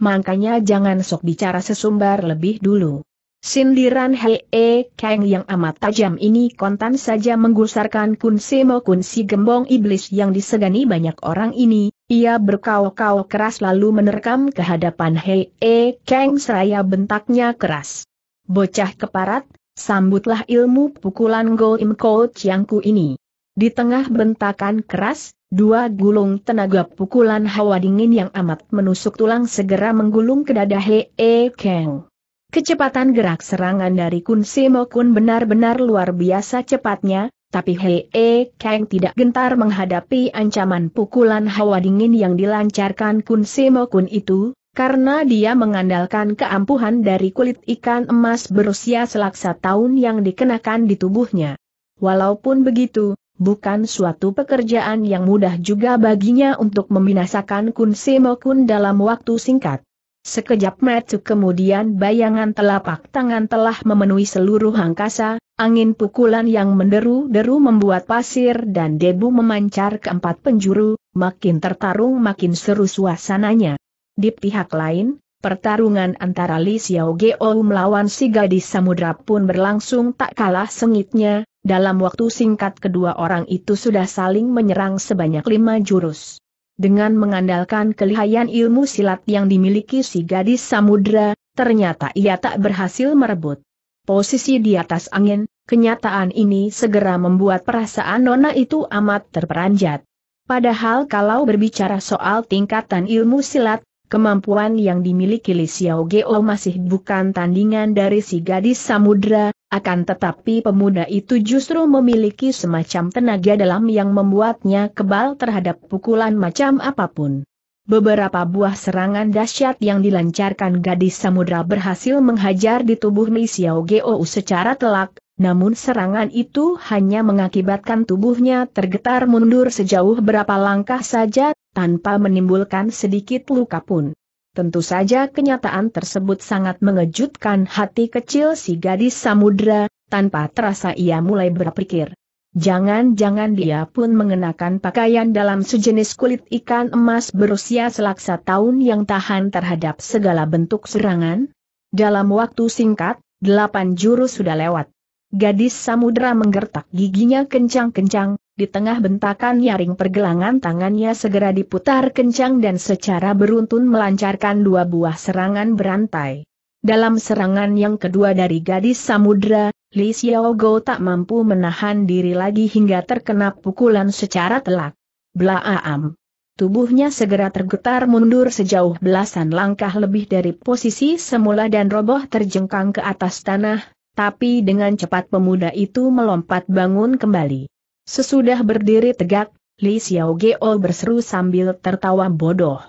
Makanya jangan sok bicara sesumbar lebih dulu. Sindiran Hei E Kang yang amat tajam ini kontan saja menggusarkan Kun Semo Kun si gembong iblis yang disegani banyak orang ini, ia berkau-kau keras lalu menerkam ke hadapan Hei E Kang seraya bentaknya keras. Bocah keparat, sambutlah ilmu pukulan Go Im Coach ini. Di tengah bentakan keras, dua gulung tenaga pukulan hawa dingin yang amat menusuk tulang segera menggulung ke dada Hei E Kang. Kecepatan gerak serangan dari Kun Simo Kun benar-benar luar biasa cepatnya, tapi Hei E Kang tidak gentar menghadapi ancaman pukulan hawa dingin yang dilancarkan Kun Simo Kun itu, karena dia mengandalkan keampuhan dari kulit ikan emas berusia selaksa tahun yang dikenakan di tubuhnya. Walaupun begitu, bukan suatu pekerjaan yang mudah juga baginya untuk membinasakan Kun Simo Kun dalam waktu singkat. Sekejap metu kemudian bayangan telapak tangan telah memenuhi seluruh angkasa, angin pukulan yang menderu-deru membuat pasir dan debu memancar ke empat penjuru, makin tertarung makin seru suasananya. Di pihak lain, pertarungan antara Li Xiao Geo melawan si gadis samudra pun berlangsung tak kalah sengitnya, dalam waktu singkat kedua orang itu sudah saling menyerang sebanyak lima jurus. Dengan mengandalkan kelihayan ilmu silat yang dimiliki si gadis samudra, ternyata ia tak berhasil merebut posisi di atas angin, kenyataan ini segera membuat perasaan Nona itu amat terperanjat. Padahal kalau berbicara soal tingkatan ilmu silat, kemampuan yang dimiliki Li Xiao Geo oh masih bukan tandingan dari si gadis samudra, akan tetapi pemuda itu justru memiliki semacam tenaga dalam yang membuatnya kebal terhadap pukulan macam apapun. Beberapa buah serangan dahsyat yang dilancarkan gadis samudra berhasil menghajar di tubuh Mi Xiao Gou secara telak, namun serangan itu hanya mengakibatkan tubuhnya tergetar mundur sejauh berapa langkah saja, tanpa menimbulkan sedikit luka pun. Tentu saja kenyataan tersebut sangat mengejutkan hati kecil si gadis samudra, tanpa terasa ia mulai berpikir. Jangan-jangan dia pun mengenakan pakaian dalam sejenis kulit ikan emas berusia selaksa tahun yang tahan terhadap segala bentuk serangan? Dalam waktu singkat, delapan jurus sudah lewat. Gadis samudra menggertak giginya kencang-kencang, di tengah bentakan nyaring pergelangan tangannya segera diputar kencang dan secara beruntun melancarkan dua buah serangan berantai. Dalam serangan yang kedua dari gadis samudra, Li Xiaogo tak mampu menahan diri lagi hingga terkena pukulan secara telak. Blaam. Tubuhnya segera tergetar mundur sejauh belasan langkah lebih dari posisi semula dan roboh terjengkang ke atas tanah, tapi dengan cepat pemuda itu melompat bangun kembali. Sesudah berdiri tegak, Li Xiao Geo berseru sambil tertawa bodoh.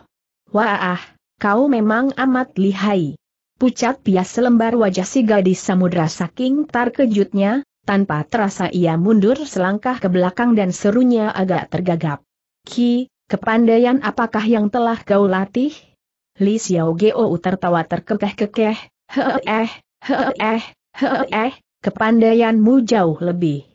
Wah, kau memang amat lihai. Pucat pias selembar wajah si gadis samudra saking terkejutnya, tanpa terasa ia mundur selangkah ke belakang dan serunya agak tergagap. Ki, kepandaian apakah yang telah kau latih? Li Xiao Geo tertawa terkekeh-kekeh, he eh, heeh, heeh, kepandaianmu jauh lebih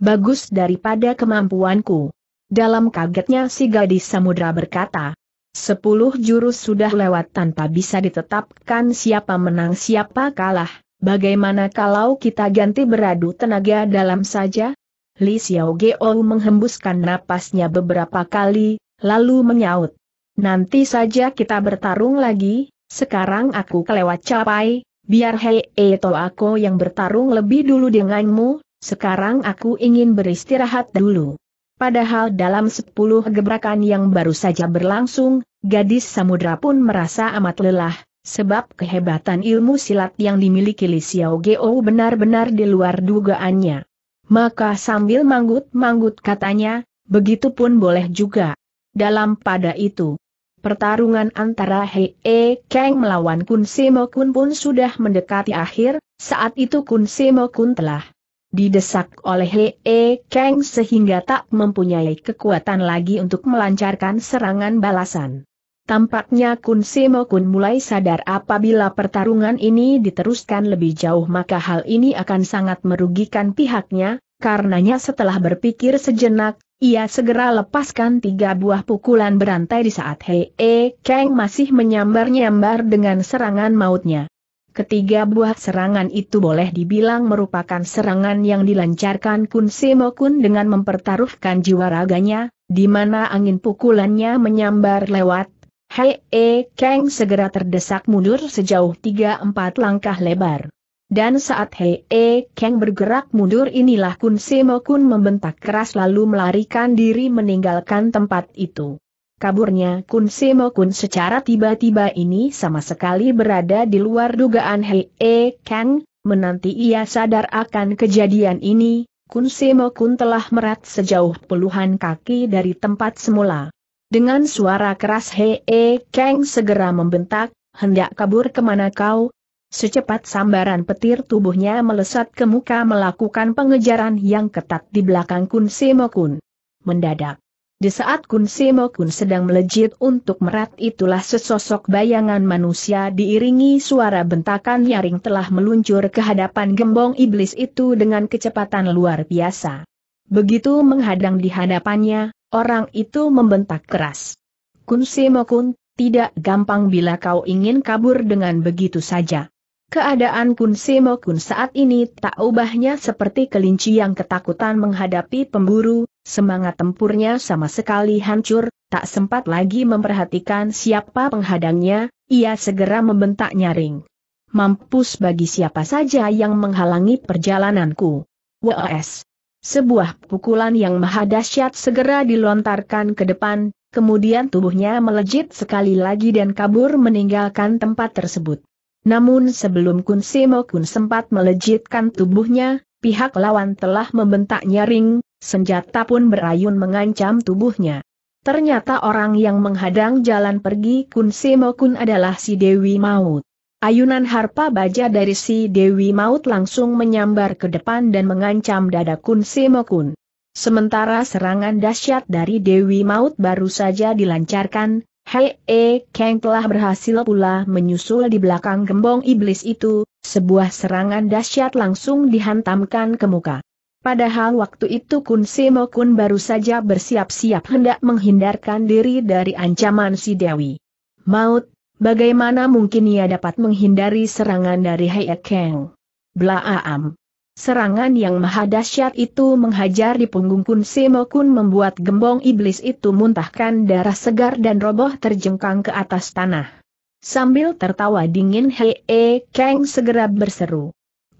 bagus daripada kemampuanku. Dalam kagetnya si gadis samudra berkata, Sepuluh jurus sudah lewat tanpa bisa ditetapkan siapa menang siapa kalah, bagaimana kalau kita ganti beradu tenaga dalam saja? Li Xiao Geo menghembuskan napasnya beberapa kali, lalu menyaut. Nanti saja kita bertarung lagi, sekarang aku kelewat capai, biar Hei Eto aku yang bertarung lebih dulu denganmu, sekarang aku ingin beristirahat dulu. Padahal dalam sepuluh gebrakan yang baru saja berlangsung, gadis samudra pun merasa amat lelah, sebab kehebatan ilmu silat yang dimiliki Li Xiao Geo benar-benar di luar dugaannya. Maka sambil manggut-manggut katanya, begitu pun boleh juga. Dalam pada itu, pertarungan antara Hei e Kang melawan Kun Simo Kun pun sudah mendekati akhir, saat itu Kun Simo Kun telah didesak oleh Hee Kang sehingga tak mempunyai kekuatan lagi untuk melancarkan serangan balasan. Tampaknya Kun Simo Kun mulai sadar apabila pertarungan ini diteruskan lebih jauh maka hal ini akan sangat merugikan pihaknya, karenanya setelah berpikir sejenak, ia segera lepaskan tiga buah pukulan berantai di saat Hei e Kang masih menyambar-nyambar dengan serangan mautnya. Ketiga buah serangan itu boleh dibilang merupakan serangan yang dilancarkan Kun Simokun dengan mempertaruhkan jiwa raganya, di mana angin pukulannya menyambar lewat. Hei E Kang segera terdesak mundur sejauh 3-4 langkah lebar. Dan saat Hei E Kang bergerak mundur inilah Kun Simokun membentak keras lalu melarikan diri meninggalkan tempat itu. Kaburnya Kun Simo Kun secara tiba-tiba ini sama sekali berada di luar dugaan Hei e Kang, menanti ia sadar akan kejadian ini, Kun Simo Kun telah merat sejauh puluhan kaki dari tempat semula. Dengan suara keras Hei e Kang segera membentak, hendak kabur kemana kau? Secepat sambaran petir tubuhnya melesat ke muka melakukan pengejaran yang ketat di belakang Kun Simo Kun. Mendadak. Di saat Kun Simo Kun sedang melejit untuk merat itulah sesosok bayangan manusia diiringi suara bentakan nyaring telah meluncur ke hadapan gembong iblis itu dengan kecepatan luar biasa. Begitu menghadang di hadapannya, orang itu membentak keras. Kun Simo Kun, tidak gampang bila kau ingin kabur dengan begitu saja. Keadaan Kun Semo Kun saat ini tak ubahnya seperti kelinci yang ketakutan menghadapi pemburu, semangat tempurnya sama sekali hancur, tak sempat lagi memperhatikan siapa penghadangnya, ia segera membentak nyaring. Mampus bagi siapa saja yang menghalangi perjalananku. WOS. Sebuah pukulan yang maha dahsyat segera dilontarkan ke depan, kemudian tubuhnya melejit sekali lagi dan kabur meninggalkan tempat tersebut. Namun sebelum Kun Simo Kun sempat melejitkan tubuhnya, pihak lawan telah membentak nyaring, senjata pun berayun mengancam tubuhnya. Ternyata orang yang menghadang jalan pergi Kun Simo Kun adalah si Dewi Maut. Ayunan harpa baja dari si Dewi Maut langsung menyambar ke depan dan mengancam dada Kun Simo Kun. Sementara serangan dahsyat dari Dewi Maut baru saja dilancarkan, Hei eh, Kang telah berhasil pula menyusul di belakang gembong iblis itu, sebuah serangan dahsyat langsung dihantamkan ke muka. Padahal waktu itu Kun Semo Kun baru saja bersiap-siap hendak menghindarkan diri dari ancaman si Dewi. Maut, bagaimana mungkin ia dapat menghindari serangan dari Hei eh, Kang? Blaam. Serangan yang maha dahsyat itu menghajar di punggung Kun Simo Kun membuat gembong iblis itu muntahkan darah segar dan roboh terjengkang ke atas tanah. Sambil tertawa dingin Hei e Kang segera berseru.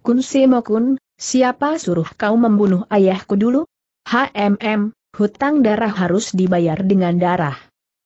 Kun Simo Kun, siapa suruh kau membunuh ayahku dulu? HMM, hutang darah harus dibayar dengan darah.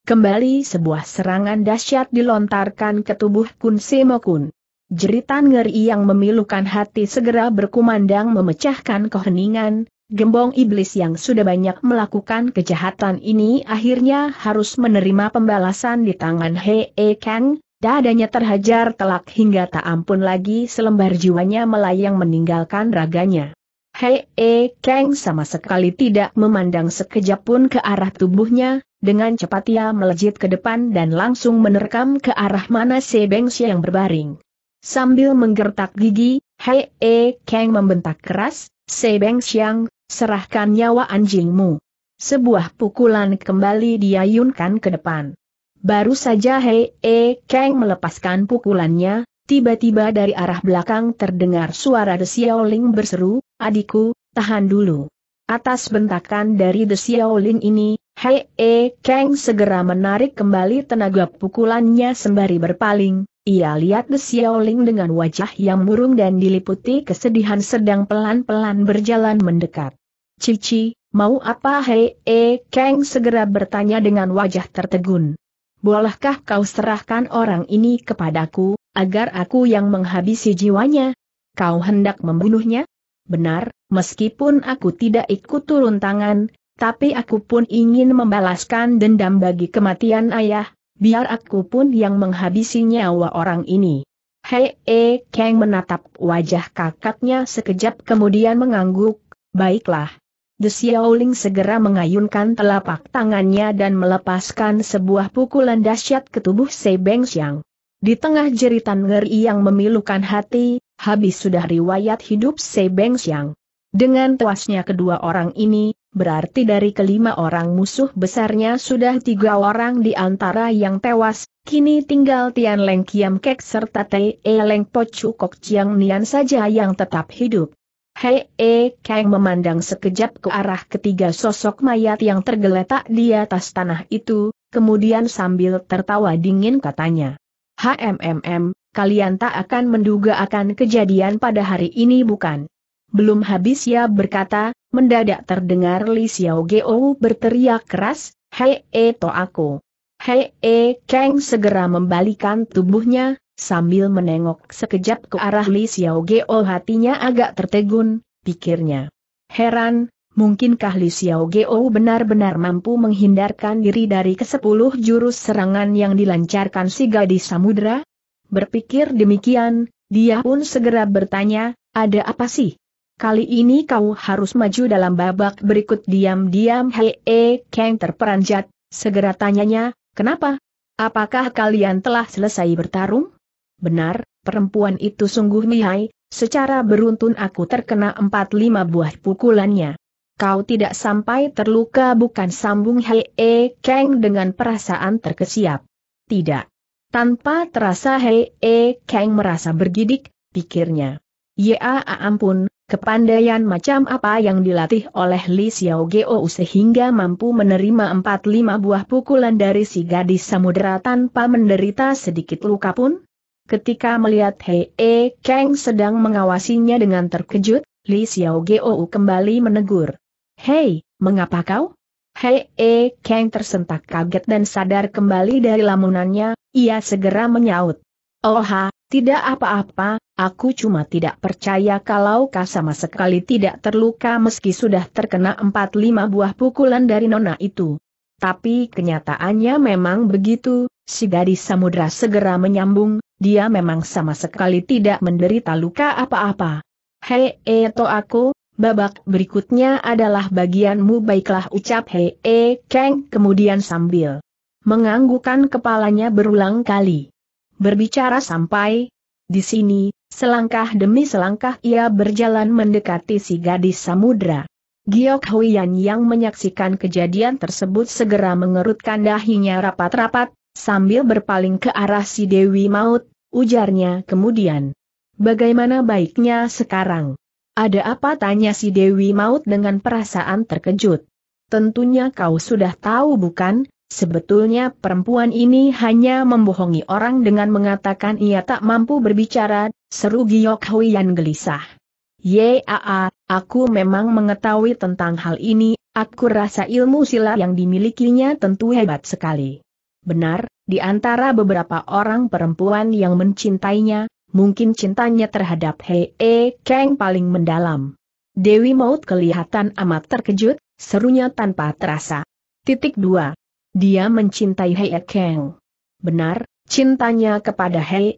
Kembali sebuah serangan dahsyat dilontarkan ke tubuh Kun Simo Kun. Jeritan ngeri yang memilukan hati segera berkumandang memecahkan keheningan, gembong iblis yang sudah banyak melakukan kejahatan ini akhirnya harus menerima pembalasan di tangan Hei E Kang, dadanya terhajar telak hingga tak ampun lagi selembar jiwanya melayang meninggalkan raganya. Hei E Kang sama sekali tidak memandang sekejap pun ke arah tubuhnya, dengan cepat ia melejit ke depan dan langsung menerkam ke arah mana Sebengsi yang berbaring. Sambil menggertak gigi, Hei E Kang membentak keras, Se Beng Xiang, serahkan nyawa anjingmu. Sebuah pukulan kembali diayunkan ke depan. Baru saja Hei E Kang melepaskan pukulannya, tiba-tiba dari arah belakang terdengar suara The Xiaoling berseru, adikku, tahan dulu. Atas bentakan dari The Ling ini, Hei E Kang segera menarik kembali tenaga pukulannya sembari berpaling, ia lihat Ge Xiaoling dengan wajah yang murung dan diliputi kesedihan sedang pelan-pelan berjalan mendekat. Cici, mau apa hei e Kang segera bertanya dengan wajah tertegun. Bolehkah kau serahkan orang ini kepadaku, agar aku yang menghabisi jiwanya? Kau hendak membunuhnya? Benar, meskipun aku tidak ikut turun tangan, tapi aku pun ingin membalaskan dendam bagi kematian ayah, Biar aku pun yang menghabisi nyawa orang ini. Hei, e, Kang menatap wajah kakaknya sekejap kemudian mengangguk, baiklah. The Xiaoling segera mengayunkan telapak tangannya dan melepaskan sebuah pukulan dahsyat ke tubuh Sei Beng Xiang. Di tengah jeritan ngeri yang memilukan hati, habis sudah riwayat hidup Sei Beng Xiang. Dengan tewasnya kedua orang ini, berarti dari kelima orang musuh besarnya sudah tiga orang di antara yang tewas, kini tinggal Tian Leng Kiam Kek serta Tei E Leng Po Chu Kok Chiang Nian saja yang tetap hidup. Hei E Kang memandang sekejap ke arah ketiga sosok mayat yang tergeletak di atas tanah itu, kemudian sambil tertawa dingin katanya. HMMM, kalian tak akan menduga akan kejadian pada hari ini bukan? Belum habis ya berkata, Mendadak terdengar Li Xiao Geo berteriak keras, Hei e to aku. Hei e Kang segera membalikan tubuhnya, sambil menengok sekejap ke arah Li Xiao Geo hatinya agak tertegun, pikirnya. Heran, mungkinkah Li Xiao Geo benar-benar mampu menghindarkan diri dari kesepuluh jurus serangan yang dilancarkan si gadis samudra? Berpikir demikian, dia pun segera bertanya, ada apa sih? Kali ini kau harus maju dalam babak berikut diam-diam Hei Kang terperanjat, segera tanyanya, kenapa? Apakah kalian telah selesai bertarung? Benar, perempuan itu sungguh lihai, secara beruntun aku terkena empat lima buah pukulannya. Kau tidak sampai terluka bukan sambung Hei Kang dengan perasaan terkesiap. Tidak. Tanpa terasa Hei Kang merasa bergidik, pikirnya. Ya ampun, Kepandaian macam apa yang dilatih oleh Li Xiao Geo sehingga mampu menerima 4-5 buah pukulan dari si gadis samudera tanpa menderita sedikit luka pun? Ketika melihat Hei E Kang sedang mengawasinya dengan terkejut, Li Xiao Geo kembali menegur. Hei, mengapa kau? Hei E Kang tersentak kaget dan sadar kembali dari lamunannya, ia segera menyaut. Oha, tidak apa-apa, aku cuma tidak percaya kalau kau sama sekali tidak terluka meski sudah terkena 4 lima buah pukulan dari nona itu. Tapi kenyataannya memang begitu, si gadis samudra segera menyambung, dia memang sama sekali tidak menderita luka apa-apa. Hei to aku, babak berikutnya adalah bagianmu baiklah ucap hei e keng kemudian sambil menganggukkan kepalanya berulang kali. Berbicara sampai di sini, selangkah demi selangkah ia berjalan mendekati si gadis samudra. Giok Huyan yang menyaksikan kejadian tersebut segera mengerutkan dahinya rapat-rapat, sambil berpaling ke arah si Dewi Maut, ujarnya kemudian. Bagaimana baiknya sekarang? Ada apa tanya si Dewi Maut dengan perasaan terkejut? Tentunya kau sudah tahu bukan, Sebetulnya perempuan ini hanya membohongi orang dengan mengatakan ia tak mampu berbicara, seru Giok Hui yang gelisah. Yaa, aku memang mengetahui tentang hal ini, aku rasa ilmu silat yang dimilikinya tentu hebat sekali. Benar, di antara beberapa orang perempuan yang mencintainya, mungkin cintanya terhadap Hee e Kang paling mendalam. Dewi Maut kelihatan amat terkejut, serunya tanpa terasa. Titik 2. Dia mencintai Hei Kang. Benar, cintanya kepada Hei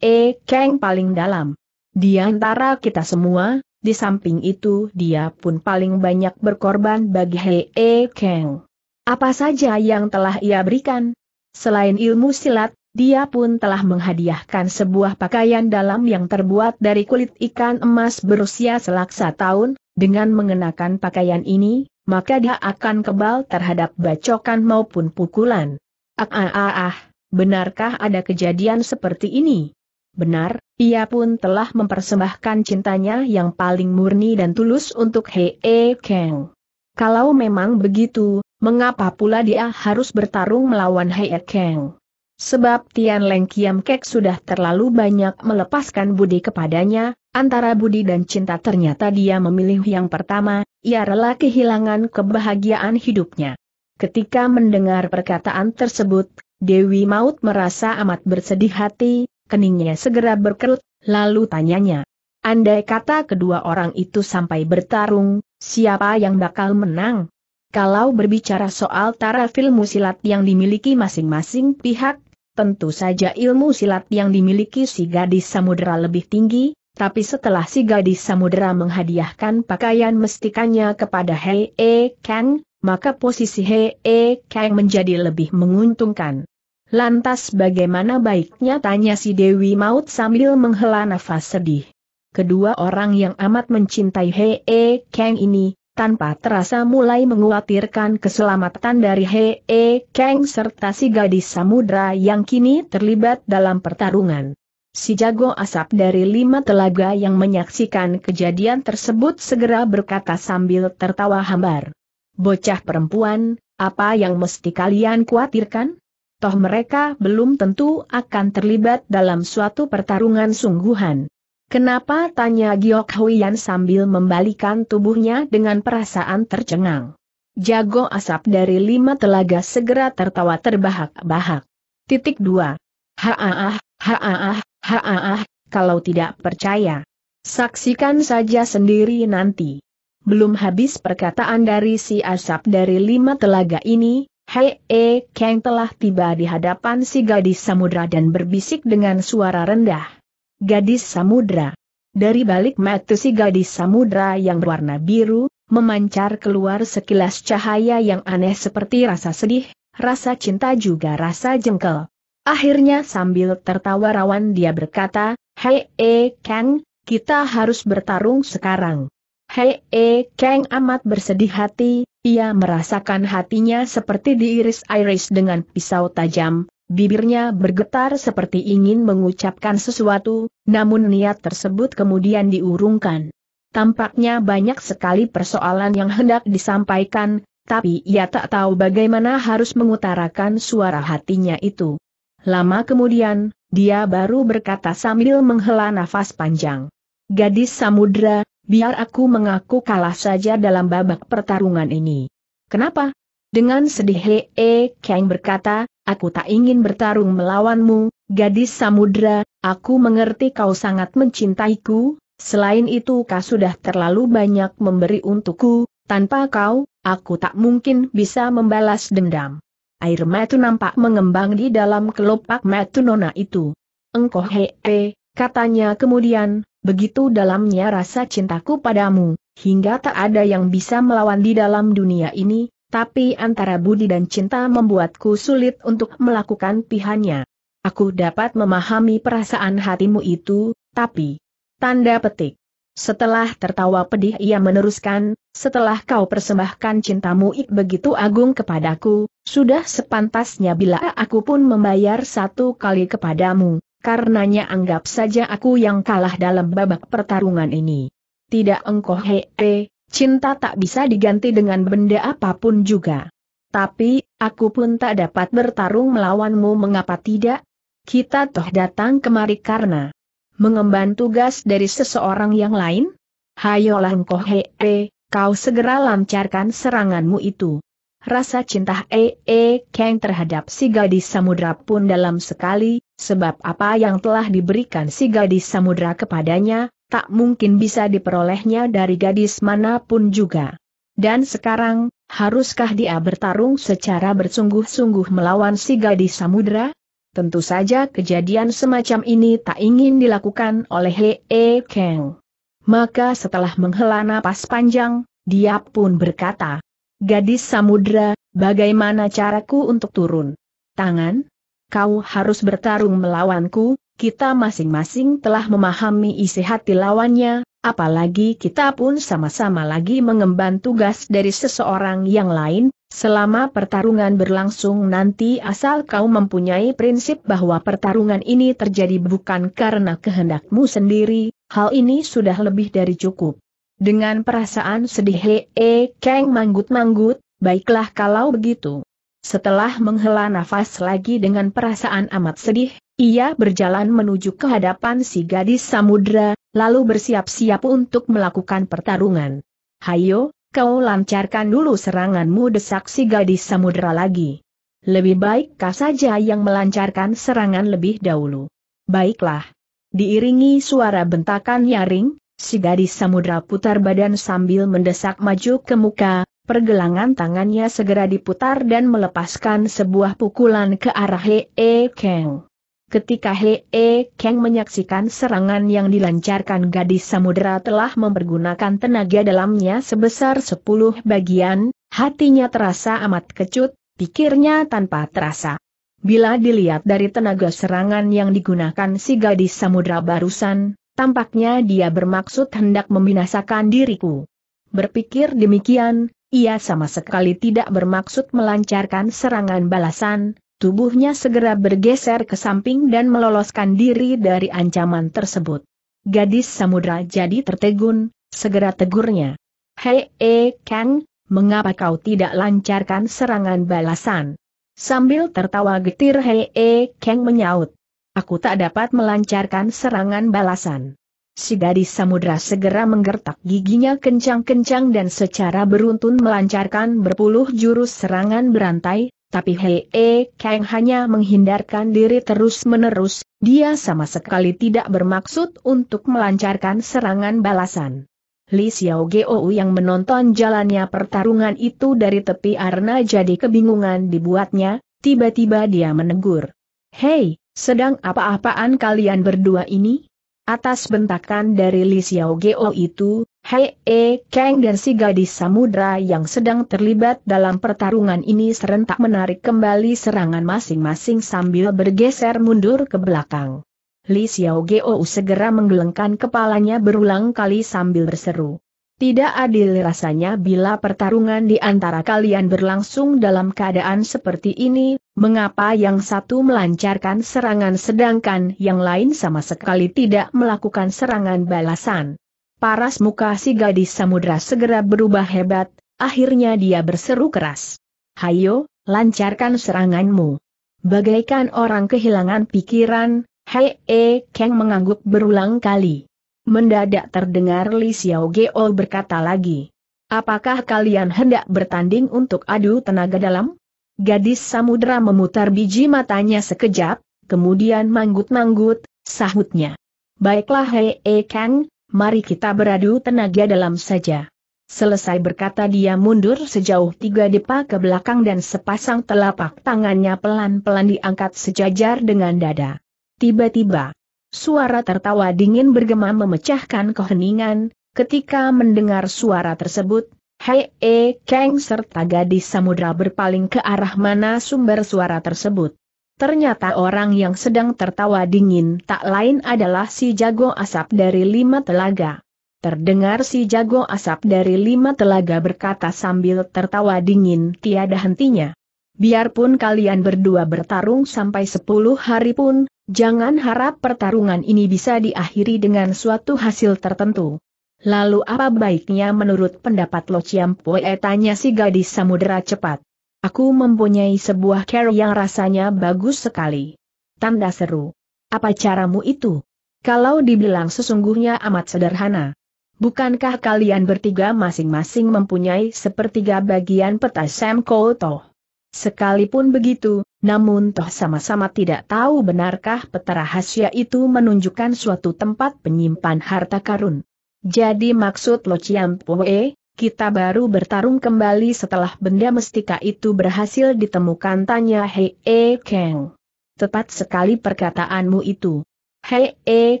Kang paling dalam. Di antara kita semua, di samping itu dia pun paling banyak berkorban bagi Hei Kang. Apa saja yang telah ia berikan? Selain ilmu silat, dia pun telah menghadiahkan sebuah pakaian dalam yang terbuat dari kulit ikan emas berusia selaksa tahun, dengan mengenakan pakaian ini, maka dia akan kebal terhadap bacokan maupun pukulan. Ah ah ah, ah benarkah ada kejadian seperti ini? Benar, ia pun telah mempersembahkan cintanya yang paling murni dan tulus untuk Hei -e Kang. Kalau memang begitu, mengapa pula dia harus bertarung melawan Hei -e Kang? Sebab Tian Leng Kiam Kek sudah terlalu banyak melepaskan budi kepadanya, antara budi dan cinta ternyata dia memilih yang pertama, ia rela kehilangan kebahagiaan hidupnya. Ketika mendengar perkataan tersebut, Dewi Maut merasa amat bersedih hati, keningnya segera berkerut, lalu tanyanya. Andai kata kedua orang itu sampai bertarung, siapa yang bakal menang? Kalau berbicara soal taraf ilmu silat yang dimiliki masing-masing pihak, Tentu saja ilmu silat yang dimiliki si gadis samudera lebih tinggi, tapi setelah si gadis samudera menghadiahkan pakaian mestikanya kepada Hei E Kang, maka posisi Hei E Kang menjadi lebih menguntungkan. Lantas bagaimana baiknya tanya si Dewi Maut sambil menghela nafas sedih. Kedua orang yang amat mencintai Hei E Kang ini, tanpa terasa mulai menguatirkan keselamatan dari Hee Kang serta si gadis samudra yang kini terlibat dalam pertarungan. Si jago asap dari lima telaga yang menyaksikan kejadian tersebut segera berkata sambil tertawa hambar. Bocah perempuan, apa yang mesti kalian khawatirkan? Toh mereka belum tentu akan terlibat dalam suatu pertarungan sungguhan. Kenapa tanya Giok Huyan sambil membalikan tubuhnya dengan perasaan tercengang. Jago asap dari lima telaga segera tertawa terbahak-bahak. Titik dua. Haaah, haaah, haaah, kalau tidak percaya. Saksikan saja sendiri nanti. Belum habis perkataan dari si asap dari lima telaga ini, Hei E Kang telah tiba di hadapan si gadis samudra dan berbisik dengan suara rendah. Gadis Samudra. Dari balik mata si gadis samudra yang berwarna biru, memancar keluar sekilas cahaya yang aneh seperti rasa sedih, rasa cinta juga rasa jengkel. Akhirnya sambil tertawa rawan dia berkata, Hei E Kang, kita harus bertarung sekarang. Hei E Kang amat bersedih hati, ia merasakan hatinya seperti diiris-iris dengan pisau tajam, Bibirnya bergetar seperti ingin mengucapkan sesuatu, namun niat tersebut kemudian diurungkan. Tampaknya banyak sekali persoalan yang hendak disampaikan, tapi ia tak tahu bagaimana harus mengutarakan suara hatinya itu. Lama kemudian, dia baru berkata sambil menghela nafas panjang. Gadis samudra, biar aku mengaku kalah saja dalam babak pertarungan ini. Kenapa? Dengan sedih Hee Kang berkata, aku tak ingin bertarung melawanmu, gadis samudra, aku mengerti kau sangat mencintaiku, selain itu kau sudah terlalu banyak memberi untukku, tanpa kau, aku tak mungkin bisa membalas dendam. Air metu nampak mengembang di dalam kelopak metu nona itu. Engkau hee, katanya kemudian, begitu dalamnya rasa cintaku padamu, hingga tak ada yang bisa melawan di dalam dunia ini, tapi antara budi dan cinta membuatku sulit untuk melakukan pihannya. Aku dapat memahami perasaan hatimu itu, tapi... Tanda petik. Setelah tertawa pedih ia meneruskan, setelah kau persembahkan cintamu ik begitu agung kepadaku, sudah sepantasnya bila aku pun membayar satu kali kepadamu, karenanya anggap saja aku yang kalah dalam babak pertarungan ini. Tidak engkau hee, Cinta tak bisa diganti dengan benda apapun juga. Tapi, aku pun tak dapat bertarung melawanmu mengapa tidak? Kita toh datang kemari karena mengemban tugas dari seseorang yang lain? Hayolah engkau hee, kau segera lancarkan seranganmu itu. Rasa cinta E.E. E. Kang terhadap si gadis samudra pun dalam sekali, sebab apa yang telah diberikan si gadis samudra kepadanya, tak mungkin bisa diperolehnya dari gadis manapun juga. Dan sekarang, haruskah dia bertarung secara bersungguh-sungguh melawan si gadis samudra? Tentu saja kejadian semacam ini tak ingin dilakukan oleh E Kang. Maka setelah menghela napas panjang, dia pun berkata, Gadis samudra, bagaimana caraku untuk turun? Tangan? Kau harus bertarung melawanku, kita masing-masing telah memahami isi hati lawannya, apalagi kita pun sama-sama lagi mengemban tugas dari seseorang yang lain, selama pertarungan berlangsung nanti asal kau mempunyai prinsip bahwa pertarungan ini terjadi bukan karena kehendakmu sendiri, hal ini sudah lebih dari cukup. Dengan perasaan sedih hee keng manggut-manggut, baiklah kalau begitu. Setelah menghela nafas lagi dengan perasaan amat sedih, ia berjalan menuju ke hadapan si gadis samudra, lalu bersiap-siap untuk melakukan pertarungan. Hayo, kau lancarkan dulu seranganmu desak si gadis samudra lagi. Lebih baik kau saja yang melancarkan serangan lebih dahulu. Baiklah. Diiringi suara bentakan nyaring, si gadis samudra putar badan sambil mendesak maju ke muka, pergelangan tangannya segera diputar dan melepaskan sebuah pukulan ke arah Hee Kang. Ketika Hee -E Kang menyaksikan serangan yang dilancarkan gadis samudera telah mempergunakan tenaga dalamnya sebesar sepuluh bagian, hatinya terasa amat kecut, pikirnya tanpa terasa. Bila dilihat dari tenaga serangan yang digunakan si gadis samudera barusan, tampaknya dia bermaksud hendak membinasakan diriku. Berpikir demikian, ia sama sekali tidak bermaksud melancarkan serangan balasan, tubuhnya segera bergeser ke samping dan meloloskan diri dari ancaman tersebut. Gadis samudra jadi tertegun, segera tegurnya. Hei, e, Kang, mengapa kau tidak lancarkan serangan balasan? Sambil tertawa getir Hei, e, Kang menyaut. Aku tak dapat melancarkan serangan balasan. Si gadis samudra segera menggertak giginya kencang-kencang dan secara beruntun melancarkan berpuluh jurus serangan berantai, tapi Hei e, Kang hanya menghindarkan diri terus-menerus, dia sama sekali tidak bermaksud untuk melancarkan serangan balasan. Li Xiao Geou yang menonton jalannya pertarungan itu dari tepi arena jadi kebingungan dibuatnya, tiba-tiba dia menegur. Hei, sedang apa-apaan kalian berdua ini? Atas bentakan dari Li Xiao Geou itu, Hei eh, Kang dan si gadis samudra yang sedang terlibat dalam pertarungan ini serentak menarik kembali serangan masing-masing sambil bergeser mundur ke belakang. Li Xiao segera menggelengkan kepalanya berulang kali sambil berseru. Tidak adil rasanya bila pertarungan di antara kalian berlangsung dalam keadaan seperti ini, mengapa yang satu melancarkan serangan sedangkan yang lain sama sekali tidak melakukan serangan balasan. Paras muka si gadis samudra segera berubah hebat, akhirnya dia berseru keras. Hayo, lancarkan seranganmu. Bagaikan orang kehilangan pikiran, Hei E Kang mengangguk berulang kali. Mendadak terdengar Li Xiao Geo berkata lagi. Apakah kalian hendak bertanding untuk adu tenaga dalam? Gadis samudra memutar biji matanya sekejap, kemudian manggut-manggut, sahutnya. Baiklah Hei E Kang, mari kita beradu tenaga dalam saja. Selesai berkata dia mundur sejauh tiga depa ke belakang dan sepasang telapak tangannya pelan-pelan diangkat sejajar dengan dada. Tiba-tiba, suara tertawa dingin bergema memecahkan keheningan, ketika mendengar suara tersebut, Hei E Kang serta gadis samudra berpaling ke arah mana sumber suara tersebut. Ternyata orang yang sedang tertawa dingin tak lain adalah si jago asap dari lima telaga. Terdengar si jago asap dari lima telaga berkata sambil tertawa dingin tiada hentinya. Biarpun kalian berdua bertarung sampai sepuluh hari pun, jangan harap pertarungan ini bisa diakhiri dengan suatu hasil tertentu. Lalu apa baiknya menurut pendapat Lo Chiampoe tanya si gadis samudera cepat. Aku mempunyai sebuah cara yang rasanya bagus sekali. Tanda seru. Apa caramu itu? Kalau dibilang sesungguhnya amat sederhana. Bukankah kalian bertiga masing-masing mempunyai sepertiga bagian peta Sam Koto? Sekalipun begitu, namun toh sama-sama tidak tahu benarkah peta rahasia itu menunjukkan suatu tempat penyimpan harta karun. Jadi maksud Lo Chiam Poe, kita baru bertarung kembali setelah benda mestika itu berhasil ditemukan tanya Hei e Kang. Tepat sekali perkataanmu itu. Hei e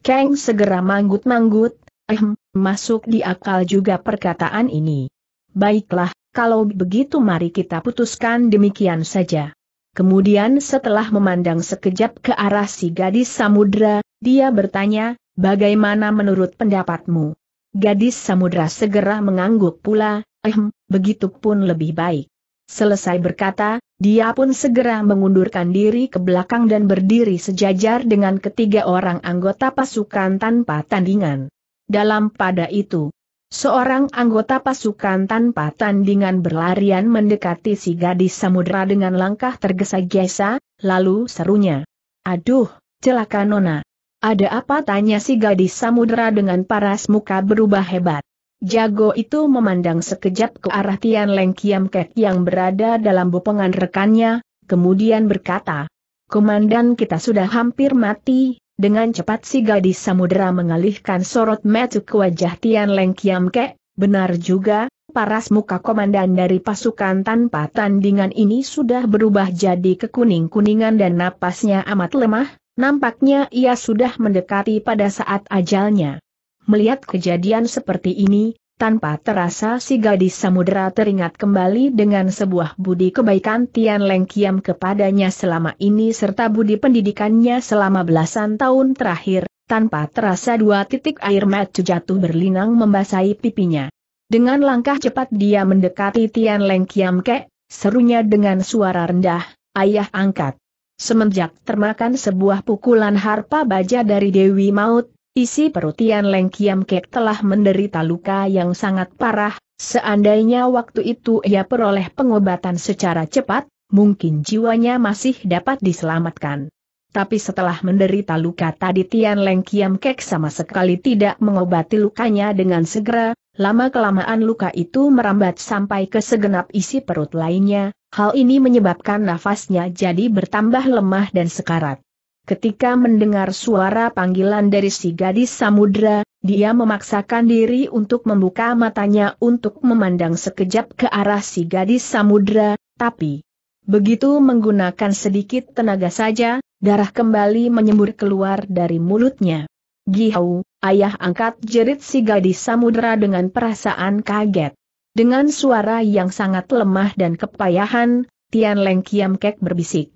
Kang segera manggut-manggut, ehm, masuk di akal juga perkataan ini. Baiklah, kalau begitu mari kita putuskan demikian saja. Kemudian setelah memandang sekejap ke arah si gadis samudra, dia bertanya, bagaimana menurut pendapatmu? Gadis samudra segera mengangguk pula, ehm, begitu pun lebih baik. Selesai berkata, dia pun segera mengundurkan diri ke belakang dan berdiri sejajar dengan ketiga orang anggota pasukan tanpa tandingan. Dalam pada itu, seorang anggota pasukan tanpa tandingan berlarian mendekati si gadis samudra dengan langkah tergesa-gesa, lalu serunya. Aduh, celaka Nona. Ada apa tanya si gadis samudera dengan paras muka berubah hebat. Jago itu memandang sekejap ke arah Tian Leng Kiam Kek yang berada dalam bopongan rekannya, kemudian berkata, Komandan kita sudah hampir mati, dengan cepat si gadis samudera mengalihkan sorot mata ke wajah Tian Leng Kiam Kek, benar juga, paras muka komandan dari pasukan tanpa tandingan ini sudah berubah jadi kekuning-kuningan dan napasnya amat lemah, Nampaknya ia sudah mendekati pada saat ajalnya. Melihat kejadian seperti ini, tanpa terasa si gadis samudera teringat kembali dengan sebuah budi kebaikan Tian Leng Kiam kepadanya selama ini serta budi pendidikannya selama belasan tahun terakhir, tanpa terasa dua titik air mata jatuh berlinang membasahi pipinya. Dengan langkah cepat dia mendekati Tian Leng Kiam ke. serunya dengan suara rendah, ayah angkat. Semenjak termakan sebuah pukulan harpa baja dari Dewi Maut, isi perutian Leng Kiam Kek telah menderita luka yang sangat parah, seandainya waktu itu ia peroleh pengobatan secara cepat, mungkin jiwanya masih dapat diselamatkan. Tapi setelah menderita luka tadi Tian Leng Kiam Kek sama sekali tidak mengobati lukanya dengan segera, lama-kelamaan luka itu merambat sampai ke segenap isi perut lainnya, Hal ini menyebabkan nafasnya jadi bertambah lemah dan sekarat. Ketika mendengar suara panggilan dari si gadis samudra, dia memaksakan diri untuk membuka matanya untuk memandang sekejap ke arah si gadis samudra, tapi begitu menggunakan sedikit tenaga saja, darah kembali menyembur keluar dari mulutnya. Gihau, ayah angkat jerit si gadis samudra dengan perasaan kaget. Dengan suara yang sangat lemah dan kepayahan, Tian Leng Kiam Kek berbisik.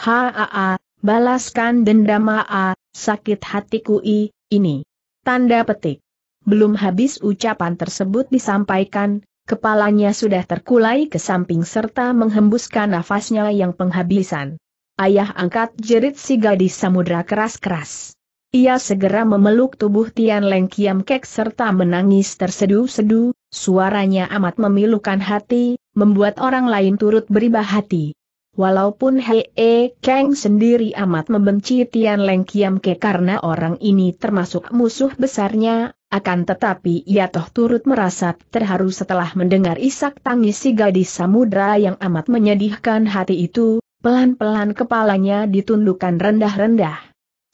Haa, balaskan dendam aa, sakit hatiku i, ini. Tanda petik. Belum habis ucapan tersebut disampaikan, kepalanya sudah terkulai ke samping serta menghembuskan nafasnya yang penghabisan. Ayah angkat jerit si gadis samudra keras-keras. Ia segera memeluk tubuh Tian Leng Kiam Kek serta menangis tersedu-sedu, Suaranya amat memilukan hati, membuat orang lain turut beribah hati. Walaupun Hee E Kang sendiri amat membenci Tian Leng Kiam Ke karena orang ini termasuk musuh besarnya, akan tetapi ia toh turut merasa terharu setelah mendengar isak tangis si gadis samudra yang amat menyedihkan hati itu, pelan-pelan kepalanya ditundukkan rendah-rendah.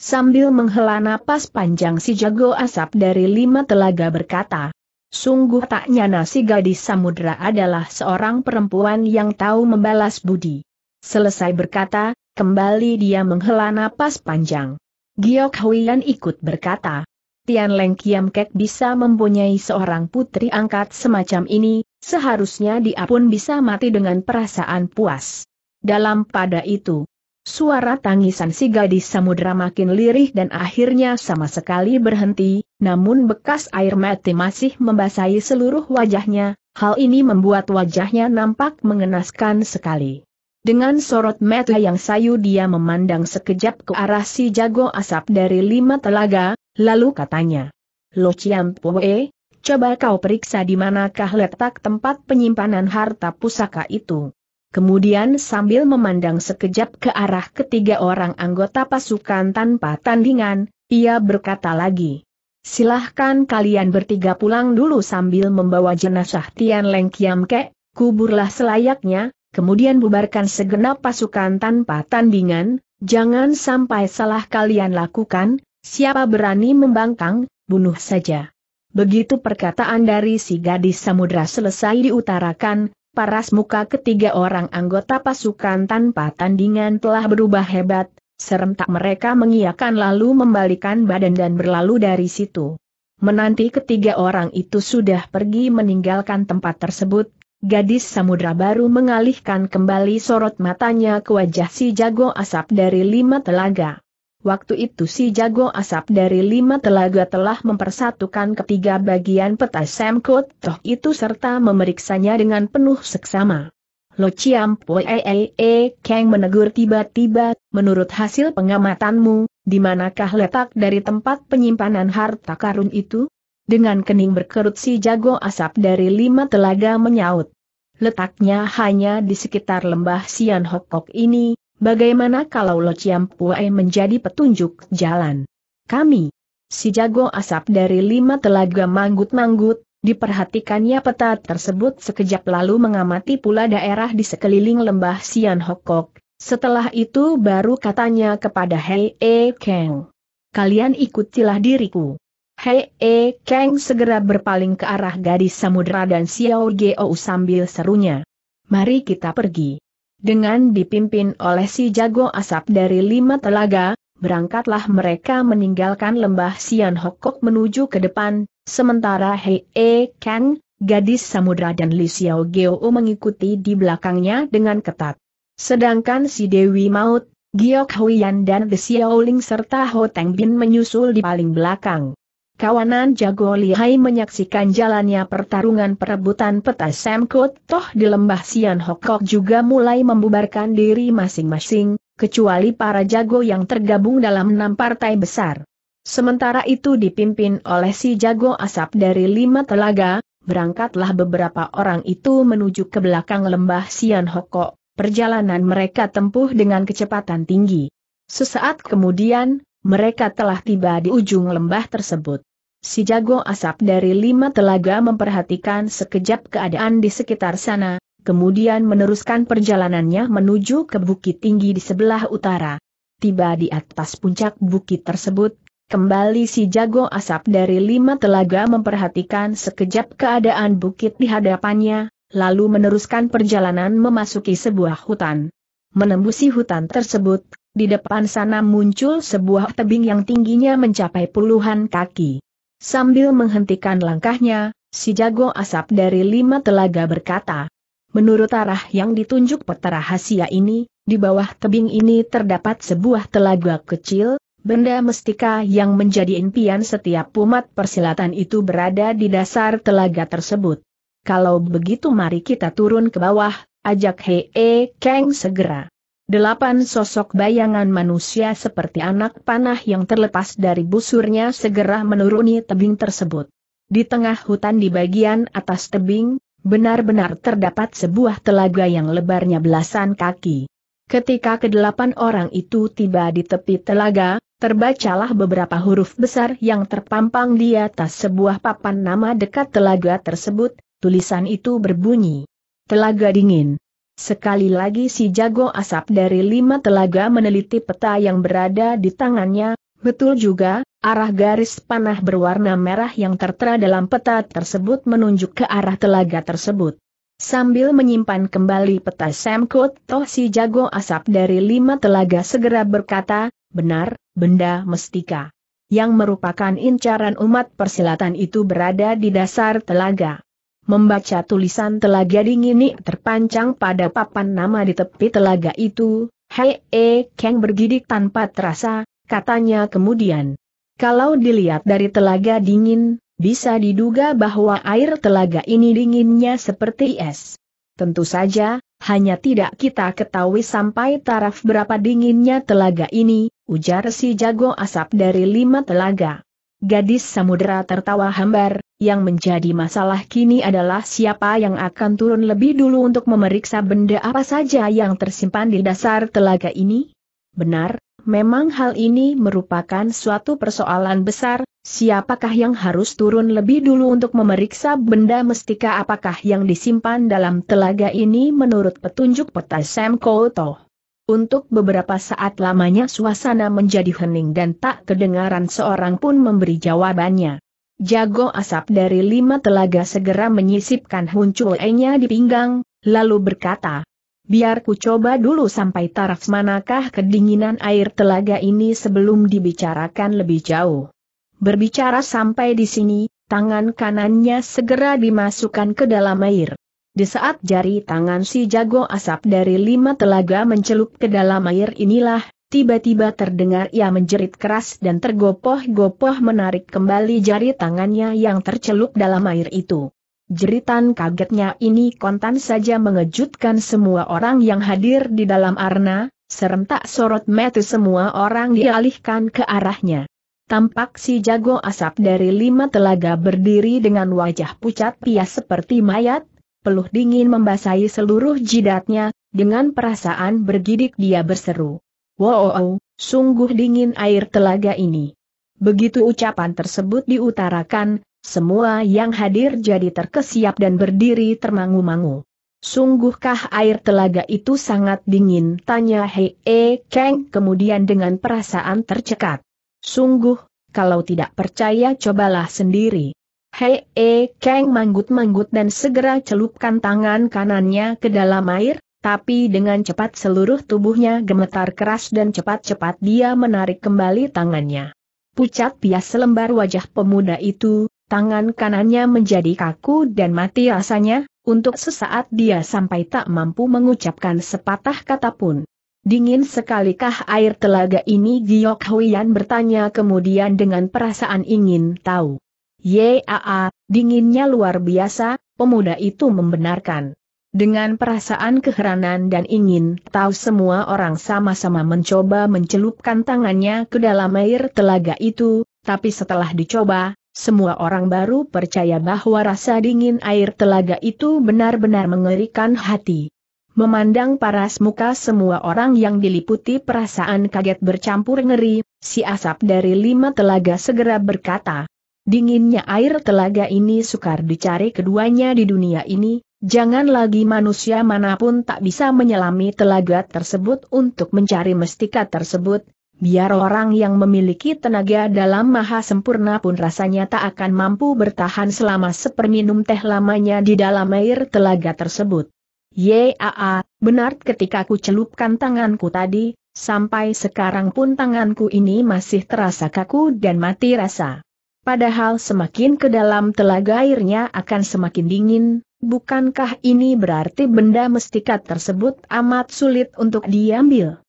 Sambil menghela napas panjang si jago asap dari lima telaga berkata, Sungguh tak nyana si gadis samudra adalah seorang perempuan yang tahu membalas budi. Selesai berkata, kembali dia menghela napas panjang. Giok Huian ikut berkata, Tian Leng Kiam Kek bisa mempunyai seorang putri angkat semacam ini, seharusnya dia pun bisa mati dengan perasaan puas. Dalam pada itu, Suara tangisan si gadis samudera makin lirih dan akhirnya sama sekali berhenti, namun bekas air mati masih membasahi seluruh wajahnya, hal ini membuat wajahnya nampak mengenaskan sekali. Dengan sorot mata yang sayu dia memandang sekejap ke arah si jago asap dari lima telaga, lalu katanya. Lo Chiam Pue, coba kau periksa di manakah letak tempat penyimpanan harta pusaka itu. Kemudian sambil memandang sekejap ke arah ketiga orang anggota pasukan tanpa tandingan, ia berkata lagi. Silahkan kalian bertiga pulang dulu sambil membawa jenazah Tian Leng Kiam Ke, kuburlah selayaknya, kemudian bubarkan segenap pasukan tanpa tandingan, jangan sampai salah kalian lakukan, siapa berani membangkang, bunuh saja. Begitu perkataan dari si gadis samudra selesai diutarakan, paras muka ketiga orang anggota pasukan tanpa tandingan telah berubah hebat, serentak mereka mengiakan lalu membalikan badan dan berlalu dari situ. Menanti ketiga orang itu sudah pergi meninggalkan tempat tersebut, gadis samudra baru mengalihkan kembali sorot matanya ke wajah si jago asap dari lima telaga. Waktu itu si jago asap dari lima telaga telah mempersatukan ketiga bagian peta semkut Toh itu serta memeriksanya dengan penuh seksama. Lo Chiam Pue -e -e, e Kang menegur tiba-tiba, menurut hasil pengamatanmu, di manakah letak dari tempat penyimpanan harta karun itu? Dengan kening berkerut si jago asap dari lima telaga menyaut. Letaknya hanya di sekitar lembah Sian Hokok ini, Bagaimana kalau Lo Chiam Puai menjadi petunjuk jalan? Kami, si jago asap dari lima telaga manggut-manggut, diperhatikannya peta tersebut sekejap lalu mengamati pula daerah di sekeliling lembah Sian Hokok, setelah itu baru katanya kepada Hei E Kang. Kalian ikutilah diriku. Hei E Kang segera berpaling ke arah gadis samudera dan Xiao Geo sambil serunya. Mari kita pergi. Dengan dipimpin oleh si jago asap dari lima telaga, berangkatlah mereka meninggalkan lembah Sian Hokok menuju ke depan, sementara Hei E Kang, gadis samudra dan Li Xiao Geo mengikuti di belakangnya dengan ketat. Sedangkan si Dewi Maut, Giok Huyan dan The Xiaoling serta Ho Teng Bin menyusul di paling belakang. Kawanan jago lihai menyaksikan jalannya pertarungan perebutan peta Semkut toh di lembah Sian Hokok juga mulai membubarkan diri masing-masing, kecuali para jago yang tergabung dalam enam partai besar. Sementara itu dipimpin oleh si jago asap dari lima telaga, berangkatlah beberapa orang itu menuju ke belakang lembah Sian Hokok, perjalanan mereka tempuh dengan kecepatan tinggi. Sesaat kemudian, mereka telah tiba di ujung lembah tersebut. Si jago asap dari lima telaga memperhatikan sekejap keadaan di sekitar sana, kemudian meneruskan perjalanannya menuju ke bukit tinggi di sebelah utara. Tiba di atas puncak bukit tersebut, kembali si jago asap dari lima telaga memperhatikan sekejap keadaan bukit di hadapannya, lalu meneruskan perjalanan memasuki sebuah hutan. Menembusi hutan tersebut, di depan sana muncul sebuah tebing yang tingginya mencapai puluhan kaki. Sambil menghentikan langkahnya, si jago asap dari lima telaga berkata, Menurut arah yang ditunjuk peta rahasia ini, di bawah tebing ini terdapat sebuah telaga kecil, benda mestika yang menjadi impian setiap umat persilatan itu berada di dasar telaga tersebut. Kalau begitu mari kita turun ke bawah, ajak Hee Kang segera. Delapan sosok bayangan manusia seperti anak panah yang terlepas dari busurnya segera menuruni tebing tersebut. Di tengah hutan di bagian atas tebing, benar-benar terdapat sebuah telaga yang lebarnya belasan kaki. Ketika kedelapan orang itu tiba di tepi telaga, terbacalah beberapa huruf besar yang terpampang di atas sebuah papan nama dekat telaga tersebut, tulisan itu berbunyi. Telaga dingin. Sekali lagi si jago asap dari lima telaga meneliti peta yang berada di tangannya, betul juga, arah garis panah berwarna merah yang tertera dalam peta tersebut menunjuk ke arah telaga tersebut. Sambil menyimpan kembali peta Samkut, toh si jago asap dari lima telaga segera berkata, benar, benda mestika. Yang merupakan incaran umat persilatan itu berada di dasar telaga membaca tulisan telaga dingin ini terpancang pada papan nama di tepi telaga itu, Hei E Kang bergidik tanpa terasa, katanya kemudian. Kalau dilihat dari telaga dingin, bisa diduga bahwa air telaga ini dinginnya seperti es. Tentu saja, hanya tidak kita ketahui sampai taraf berapa dinginnya telaga ini, ujar si jago asap dari lima telaga. Gadis samudera tertawa hambar, yang menjadi masalah kini adalah siapa yang akan turun lebih dulu untuk memeriksa benda apa saja yang tersimpan di dasar telaga ini? Benar, memang hal ini merupakan suatu persoalan besar, siapakah yang harus turun lebih dulu untuk memeriksa benda mestika apakah yang disimpan dalam telaga ini menurut petunjuk peta Sam Koutoh. Untuk beberapa saat lamanya suasana menjadi hening dan tak kedengaran seorang pun memberi jawabannya. Jago asap dari lima telaga segera menyisipkan huncuenya di pinggang, lalu berkata, Biar ku coba dulu sampai taraf manakah kedinginan air telaga ini sebelum dibicarakan lebih jauh. Berbicara sampai di sini, tangan kanannya segera dimasukkan ke dalam air. Di saat jari tangan si jago asap dari lima telaga mencelup ke dalam air inilah, tiba-tiba terdengar ia menjerit keras dan tergopoh-gopoh menarik kembali jari tangannya yang tercelup dalam air itu. Jeritan kagetnya ini kontan saja mengejutkan semua orang yang hadir di dalam arna, serentak sorot metu semua orang dialihkan ke arahnya. Tampak si jago asap dari lima telaga berdiri dengan wajah pucat pias seperti mayat, peluh dingin membasahi seluruh jidatnya, dengan perasaan bergidik dia berseru. Wow, sungguh dingin air telaga ini. Begitu ucapan tersebut diutarakan, semua yang hadir jadi terkesiap dan berdiri termangu-mangu. Sungguhkah air telaga itu sangat dingin? Tanya Hei e Kang kemudian dengan perasaan tercekat. Sungguh, kalau tidak percaya cobalah sendiri. Hei, e, Kang manggut-manggut dan segera celupkan tangan kanannya ke dalam air, tapi dengan cepat seluruh tubuhnya gemetar keras dan cepat-cepat dia menarik kembali tangannya. Pucat pias selembar wajah pemuda itu, tangan kanannya menjadi kaku dan mati rasanya, untuk sesaat dia sampai tak mampu mengucapkan sepatah kata pun. Dingin sekalikah air telaga ini Giok Huyan bertanya kemudian dengan perasaan ingin tahu. Yaa, dinginnya luar biasa, pemuda itu membenarkan. Dengan perasaan keheranan dan ingin tahu semua orang sama-sama mencoba mencelupkan tangannya ke dalam air telaga itu, tapi setelah dicoba, semua orang baru percaya bahwa rasa dingin air telaga itu benar-benar mengerikan hati. Memandang paras muka semua orang yang diliputi perasaan kaget bercampur ngeri, si asap dari lima telaga segera berkata, Dinginnya air telaga ini sukar dicari keduanya di dunia ini, jangan lagi manusia manapun tak bisa menyelami telaga tersebut untuk mencari mestika tersebut, biar orang yang memiliki tenaga dalam maha sempurna pun rasanya tak akan mampu bertahan selama seperminum teh lamanya di dalam air telaga tersebut. Yaa, benar ketika ku celupkan tanganku tadi, sampai sekarang pun tanganku ini masih terasa kaku dan mati rasa. Padahal semakin ke dalam telaga airnya akan semakin dingin, bukankah ini berarti benda mestikat tersebut amat sulit untuk diambil?